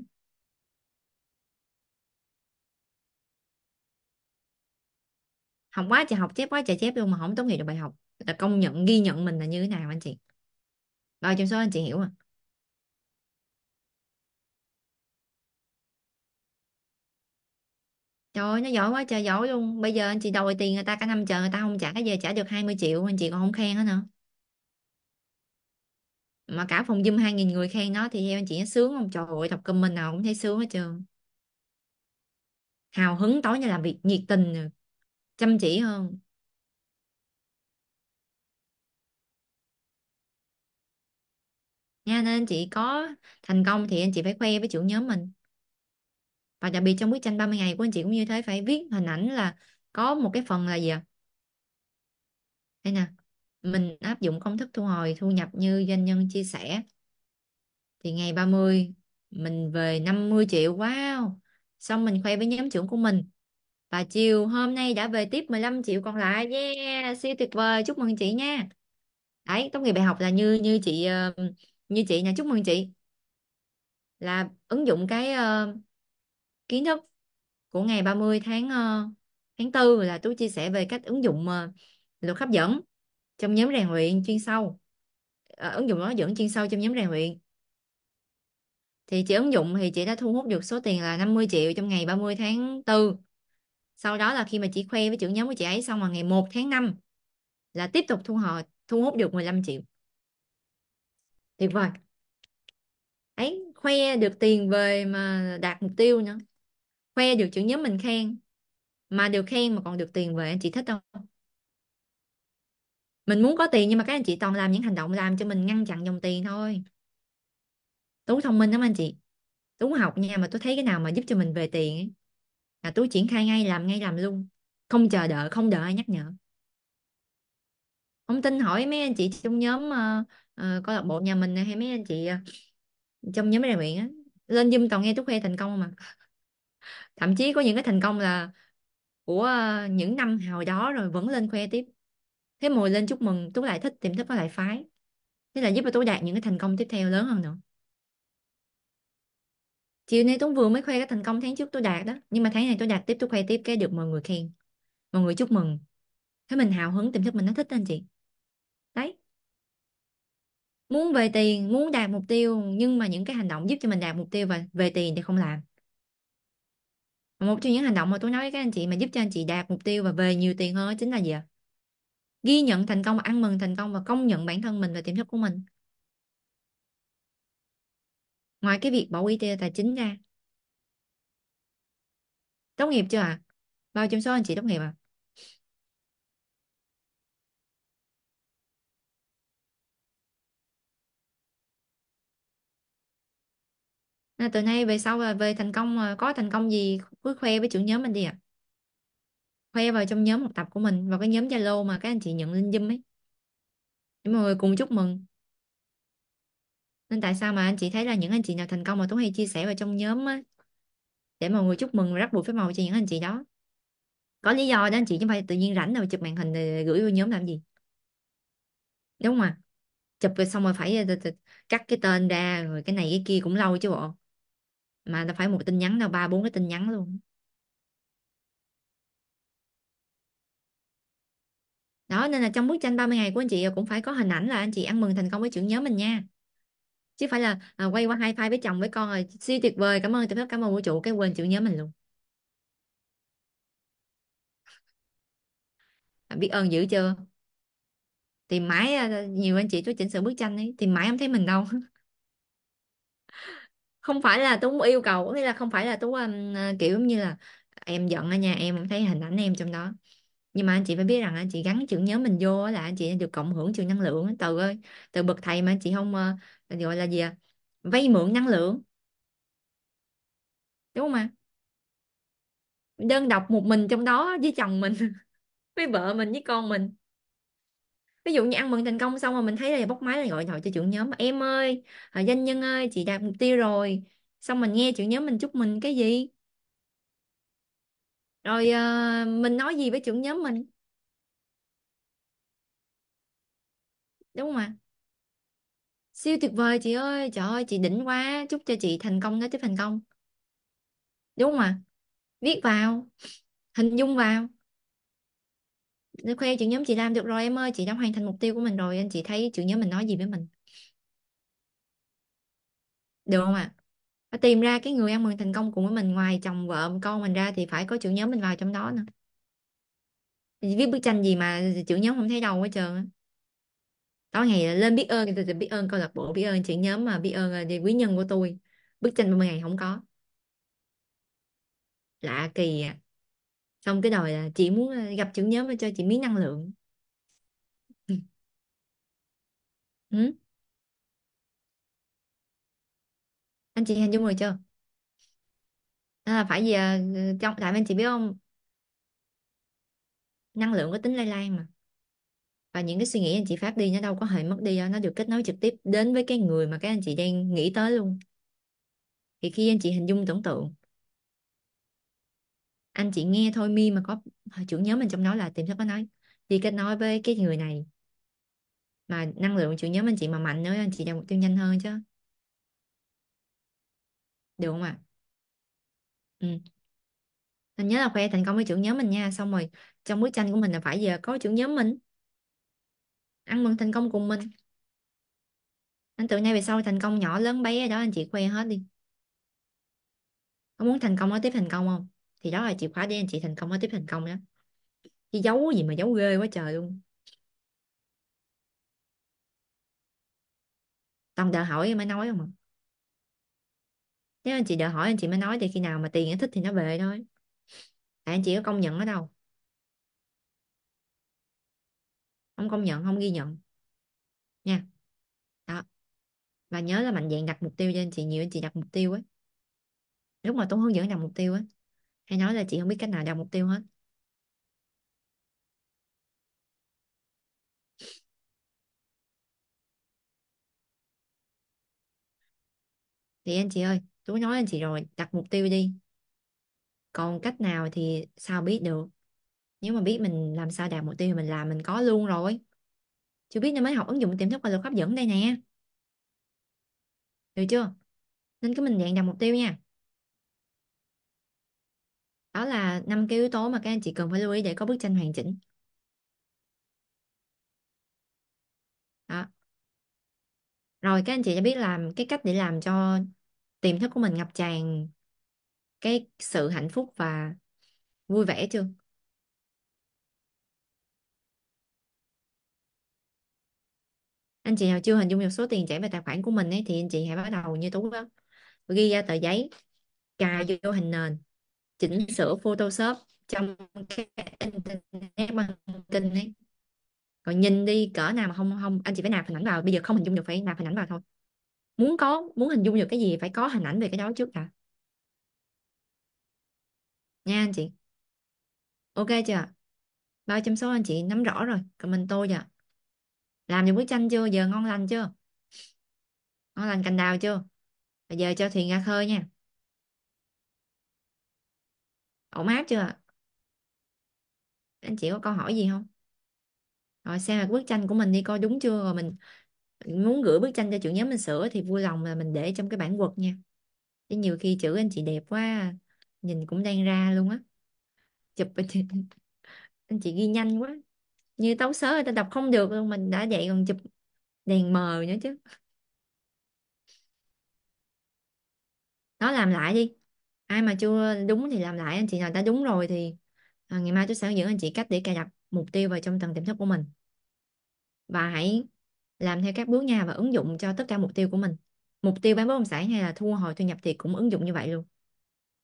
học quá trời học chép quá trời chép luôn mà không tốt nghiệp được bài học là công nhận ghi nhận mình là như thế nào anh chị bao trong số anh chị hiểu à Trời ơi, nó giỏi quá trời giỏi luôn. Bây giờ anh chị đòi tiền người ta cả năm trời người ta không trả cái về trả được 20 triệu anh chị còn không khen nữa nữa. Mà cả phòng gym 2.000 người khen nó thì theo anh chị nó sướng không? Trời ơi, đọc mình nào cũng thấy sướng hết trơn. Hào hứng tối nay làm việc nhiệt tình, chăm chỉ hơn. Nha nên anh chị có thành công thì anh chị phải khoe với chủ nhóm mình và đặc biệt trong bức tranh 30 ngày của anh chị cũng như thế phải viết hình ảnh là có một cái phần là gì ạ đây nè mình áp dụng công thức thu hồi thu nhập như doanh nhân chia sẻ thì ngày 30 mình về 50 triệu wow xong mình khoe với nhóm trưởng của mình và chiều hôm nay đã về tiếp 15 triệu còn lại yeah siêu tuyệt vời chúc mừng chị nha đấy tốt nghiệp bài học là như như chị ờ, như chị nha chúc mừng chị là ứng dụng cái ờ, kiến thức của ngày 30 tháng ờ, tháng 4 là Tú chia sẻ về cách ứng dụng ờ, luật hấp dẫn trong nhóm rèn luyện chuyên sâu à, ứng dụng hấp dẫn chuyên sâu trong nhóm rèn luyện thì chị ứng dụng thì chị đã thu hút được số tiền là 50 triệu trong ngày 30 tháng 4 sau đó là khi mà chị khoe với trưởng nhóm của chị ấy xong vào ngày 1 tháng 5 là tiếp tục thu hồi thu hút được 15 triệu tuyệt vời ấy khoe được tiền về mà đạt mục tiêu nữa khoe được trưởng nhóm mình khen mà được khen mà còn được tiền về anh chị thích không mình muốn có tiền nhưng mà các anh chị toàn làm những hành động làm cho mình ngăn chặn dòng tiền thôi tú thông minh lắm anh chị tú học nha mà tôi thấy cái nào mà giúp cho mình về tiền ấy, là tú triển khai ngay làm ngay làm luôn không chờ đợi không đợi ai nhắc nhở không tin hỏi mấy anh chị trong nhóm uh, uh, câu lạc bộ nhà mình hay mấy anh chị uh, trong nhóm rèn luyện á lên zoom toàn nghe tú khoe thành công mà thậm chí có những cái thành công là của những năm hồi đó rồi vẫn lên khoe tiếp thế mồi lên chúc mừng tú lại thích tìm thích có lại phái thế là giúp cho tú đạt những cái thành công tiếp theo lớn hơn nữa chiều nay tú vừa mới khoe cái thành công tháng trước tôi đạt đó nhưng mà tháng này tôi đạt tiếp tôi khoe tiếp cái được mọi người khen mọi người chúc mừng thế mình hào hứng tiềm thức mình nó thích anh chị đấy muốn về tiền muốn đạt mục tiêu nhưng mà những cái hành động giúp cho mình đạt mục tiêu và về tiền thì không làm một trong những hành động mà tôi nói với các anh chị mà giúp cho anh chị đạt mục tiêu và về nhiều tiền hơn chính là gì ạ ghi nhận thành công ăn mừng thành công và công nhận bản thân mình và tiềm thức của mình ngoài cái việc bỏ quỹ tiêu tài chính ra tốt nghiệp chưa ạ à? bao trong số anh chị tốt nghiệp à nên từ nay về sau là về thành công có thành công gì cứ khoe với trưởng nhóm mình đi ạ à. khoe vào trong nhóm học tập của mình vào cái nhóm zalo mà các anh chị nhận link zoom ấy để mọi người cùng chúc mừng nên tại sao mà anh chị thấy là những anh chị nào thành công mà Tuấn hay chia sẻ vào trong nhóm á, để mọi người chúc mừng và rắc bụi phép màu cho những anh chị đó có lý do đó anh chị chứ không phải tự nhiên rảnh nào chụp màn hình rồi gửi vô nhóm làm gì đúng không ạ chụp rồi xong rồi phải ờ, cắt cái tên ra rồi cái này cái kia cũng lâu chứ bộ mà đâu phải một tin nhắn đâu ba bốn cái tin nhắn luôn đó nên là trong bức tranh 30 ngày của anh chị cũng phải có hình ảnh là anh chị ăn mừng thành công với trưởng nhóm mình nha chứ phải là à, quay qua hai file với chồng với con rồi siêu tuyệt vời cảm ơn tập cảm ơn vũ trụ cái quên trưởng nhóm mình luôn à, biết ơn dữ chưa Tìm mãi à, nhiều anh chị tôi chỉnh sửa bức tranh ấy tìm mãi không thấy mình đâu không phải là Tú yêu cầu nghĩa là không phải là Tú um, à, kiểu như là em giận ở nhà em thấy hình ảnh em trong đó nhưng mà anh chị phải biết rằng anh chị gắn trưởng nhớ mình vô là anh chị được cộng hưởng trường năng lượng từ ơi từ bậc thầy mà anh chị không uh, gọi là gì à vay mượn năng lượng đúng không ạ đơn độc một mình trong đó với chồng mình với vợ mình với con mình ví dụ như ăn mừng thành công xong mà mình thấy là bóc máy là gọi điện thoại cho trưởng nhóm em ơi à, doanh nhân ơi chị đạt mục tiêu rồi xong mình nghe trưởng nhóm mình chúc mình cái gì rồi à, mình nói gì với trưởng nhóm mình đúng không ạ siêu tuyệt vời chị ơi trời ơi chị đỉnh quá chúc cho chị thành công nói tiếp thành công đúng không ạ viết vào hình dung vào khoe trưởng nhóm chị làm được rồi em ơi chị đã hoàn thành mục tiêu của mình rồi anh chị thấy trưởng nhóm mình nói gì với mình được không ạ à? tìm ra cái người ăn mừng thành công cùng với mình ngoài chồng vợ con mình ra thì phải có trưởng nhóm mình vào trong đó nữa viết bức tranh gì mà trưởng nhóm không thấy đâu hết trơn tối ngày lên biết ơn tôi biết ơn câu lạc bộ biết ơn trưởng nhóm mà biết ơn à, quý nhân của tôi bức tranh 30 ngày không có lạ kỳ à xong cái đòi là chị muốn ờ, gặp trưởng nhóm và cho chị miếng năng lượng ừ. ừ? anh chị hình dung rồi chưa à, phải gì à, trong tại anh chị biết không năng lượng có tính lây lan mà và những cái suy nghĩ anh chị phát đi nó đâu có hề mất đi đâu nó được kết nối trực tiếp đến với cái người mà các anh chị đang nghĩ tới luôn thì khi anh chị hình dung tưởng tượng anh chị nghe thôi mi mà có chủ nhớ mình trong đó là tiềm thức có nói đi kết nối với cái người này mà năng lượng chủ nhớ mình chị mà mạnh nữa anh chị đạt mục tiêu nhanh hơn chứ được không ạ à? ừ. anh nhớ là khoe thành công với chủ nhớ mình nha xong rồi trong bức tranh của mình là phải giờ có chủ nhớ mình ăn mừng thành công cùng mình anh từ nay về sau thành công nhỏ lớn bé đó anh chị khoe hết đi có muốn thành công nói tiếp thành công không thì đó là chìa khóa để anh chị thành công ở tiếp thành công đó chứ giấu gì mà giấu ghê quá trời luôn tầm đợi hỏi mới nói không ạ à? nếu anh chị đợi hỏi anh chị mới nói thì khi nào mà tiền anh thích thì nó về thôi tại anh chị có công nhận ở đâu không công nhận không ghi nhận nha đó và nhớ là mạnh dạng đặt mục tiêu cho anh chị nhiều anh chị đặt mục tiêu ấy lúc mà tôi hướng dẫn đặt mục tiêu ấy hay nói là chị không biết cách nào đặt mục tiêu hết thì anh chị ơi tôi nói anh chị rồi đặt mục tiêu đi còn cách nào thì sao biết được nếu mà biết mình làm sao đạt mục tiêu thì mình làm mình có luôn rồi chưa biết nên mới học ứng dụng tiềm thức và luật hấp dẫn đây nè được chưa nên cứ mình dạng đặt mục tiêu nha đó là năm cái yếu tố mà các anh chị cần phải lưu ý để có bức tranh hoàn chỉnh rồi các anh chị đã biết làm cái cách để làm cho tiềm thức của mình ngập tràn cái sự hạnh phúc và vui vẻ chưa anh chị nào chưa hình dung được số tiền chảy về tài khoản của mình ấy, thì anh chị hãy bắt đầu như tú đó ghi ra tờ giấy cài vô hình nền chỉnh sửa Photoshop trong cái internet marketing ấy còn nhìn đi cỡ nào mà không không anh chị phải nạp hình ảnh vào bây giờ không hình dung được phải nạp hình ảnh vào thôi muốn có muốn hình dung được cái gì phải có hình ảnh về cái đó trước cả nha anh chị ok chưa bao chấm số anh chị nắm rõ rồi còn mình tôi giờ làm được bức tranh chưa giờ ngon lành chưa ngon lành cành đào chưa bây giờ cho thuyền ra khơi nha ổn áp chưa anh chị có câu hỏi gì không rồi xem là bức tranh của mình đi coi đúng chưa rồi mình muốn gửi bức tranh cho trưởng nhóm mình sửa thì vui lòng là mình để trong cái bản quật nha chứ nhiều khi chữ anh chị đẹp quá à, nhìn cũng đang ra luôn á chụp anh chị ghi nhanh quá như tấu sớ người ta đọc không được luôn mình đã vậy còn chụp đèn mờ nữa chứ nó làm lại đi ai mà chưa đúng thì làm lại anh chị nào đã đúng rồi thì à, ngày mai tôi sẽ hướng dẫn anh chị cách để cài đặt mục tiêu vào trong tầng tiềm thức của mình và hãy làm theo các bước nha và ứng dụng cho tất cả mục tiêu của mình mục tiêu bán bất động sản hay là thu hồi thu nhập thì cũng ứng dụng như vậy luôn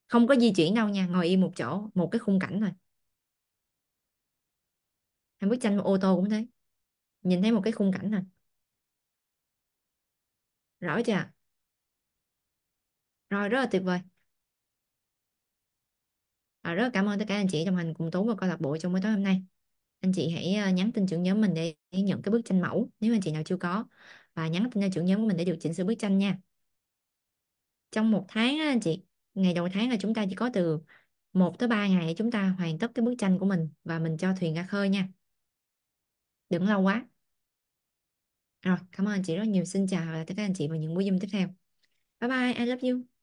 không có di chuyển đâu nha ngồi yên một chỗ một cái khung cảnh thôi hay bức tranh ô tô cũng thế nhìn thấy một cái khung cảnh thôi rõ chưa rồi rất là tuyệt vời à, rất cảm ơn tất cả anh chị đồng hành cùng tú và câu lạc bộ trong buổi tối hôm nay anh chị hãy ờ, nhắn tin trưởng nhóm mình để, nhận cái bức tranh mẫu nếu anh chị nào chưa có và nhắn tin cho trưởng nhóm của mình để điều chỉnh sửa bức tranh nha trong một tháng á, anh chị ngày đầu tháng là chúng ta chỉ có từ 1 tới 3 ngày để chúng ta hoàn tất cái bức tranh của mình và mình cho thuyền ra khơi nha đừng lâu quá rồi cảm ơn anh chị rất nhiều xin chào và tất cả anh chị vào những buổi zoom tiếp theo bye bye I love you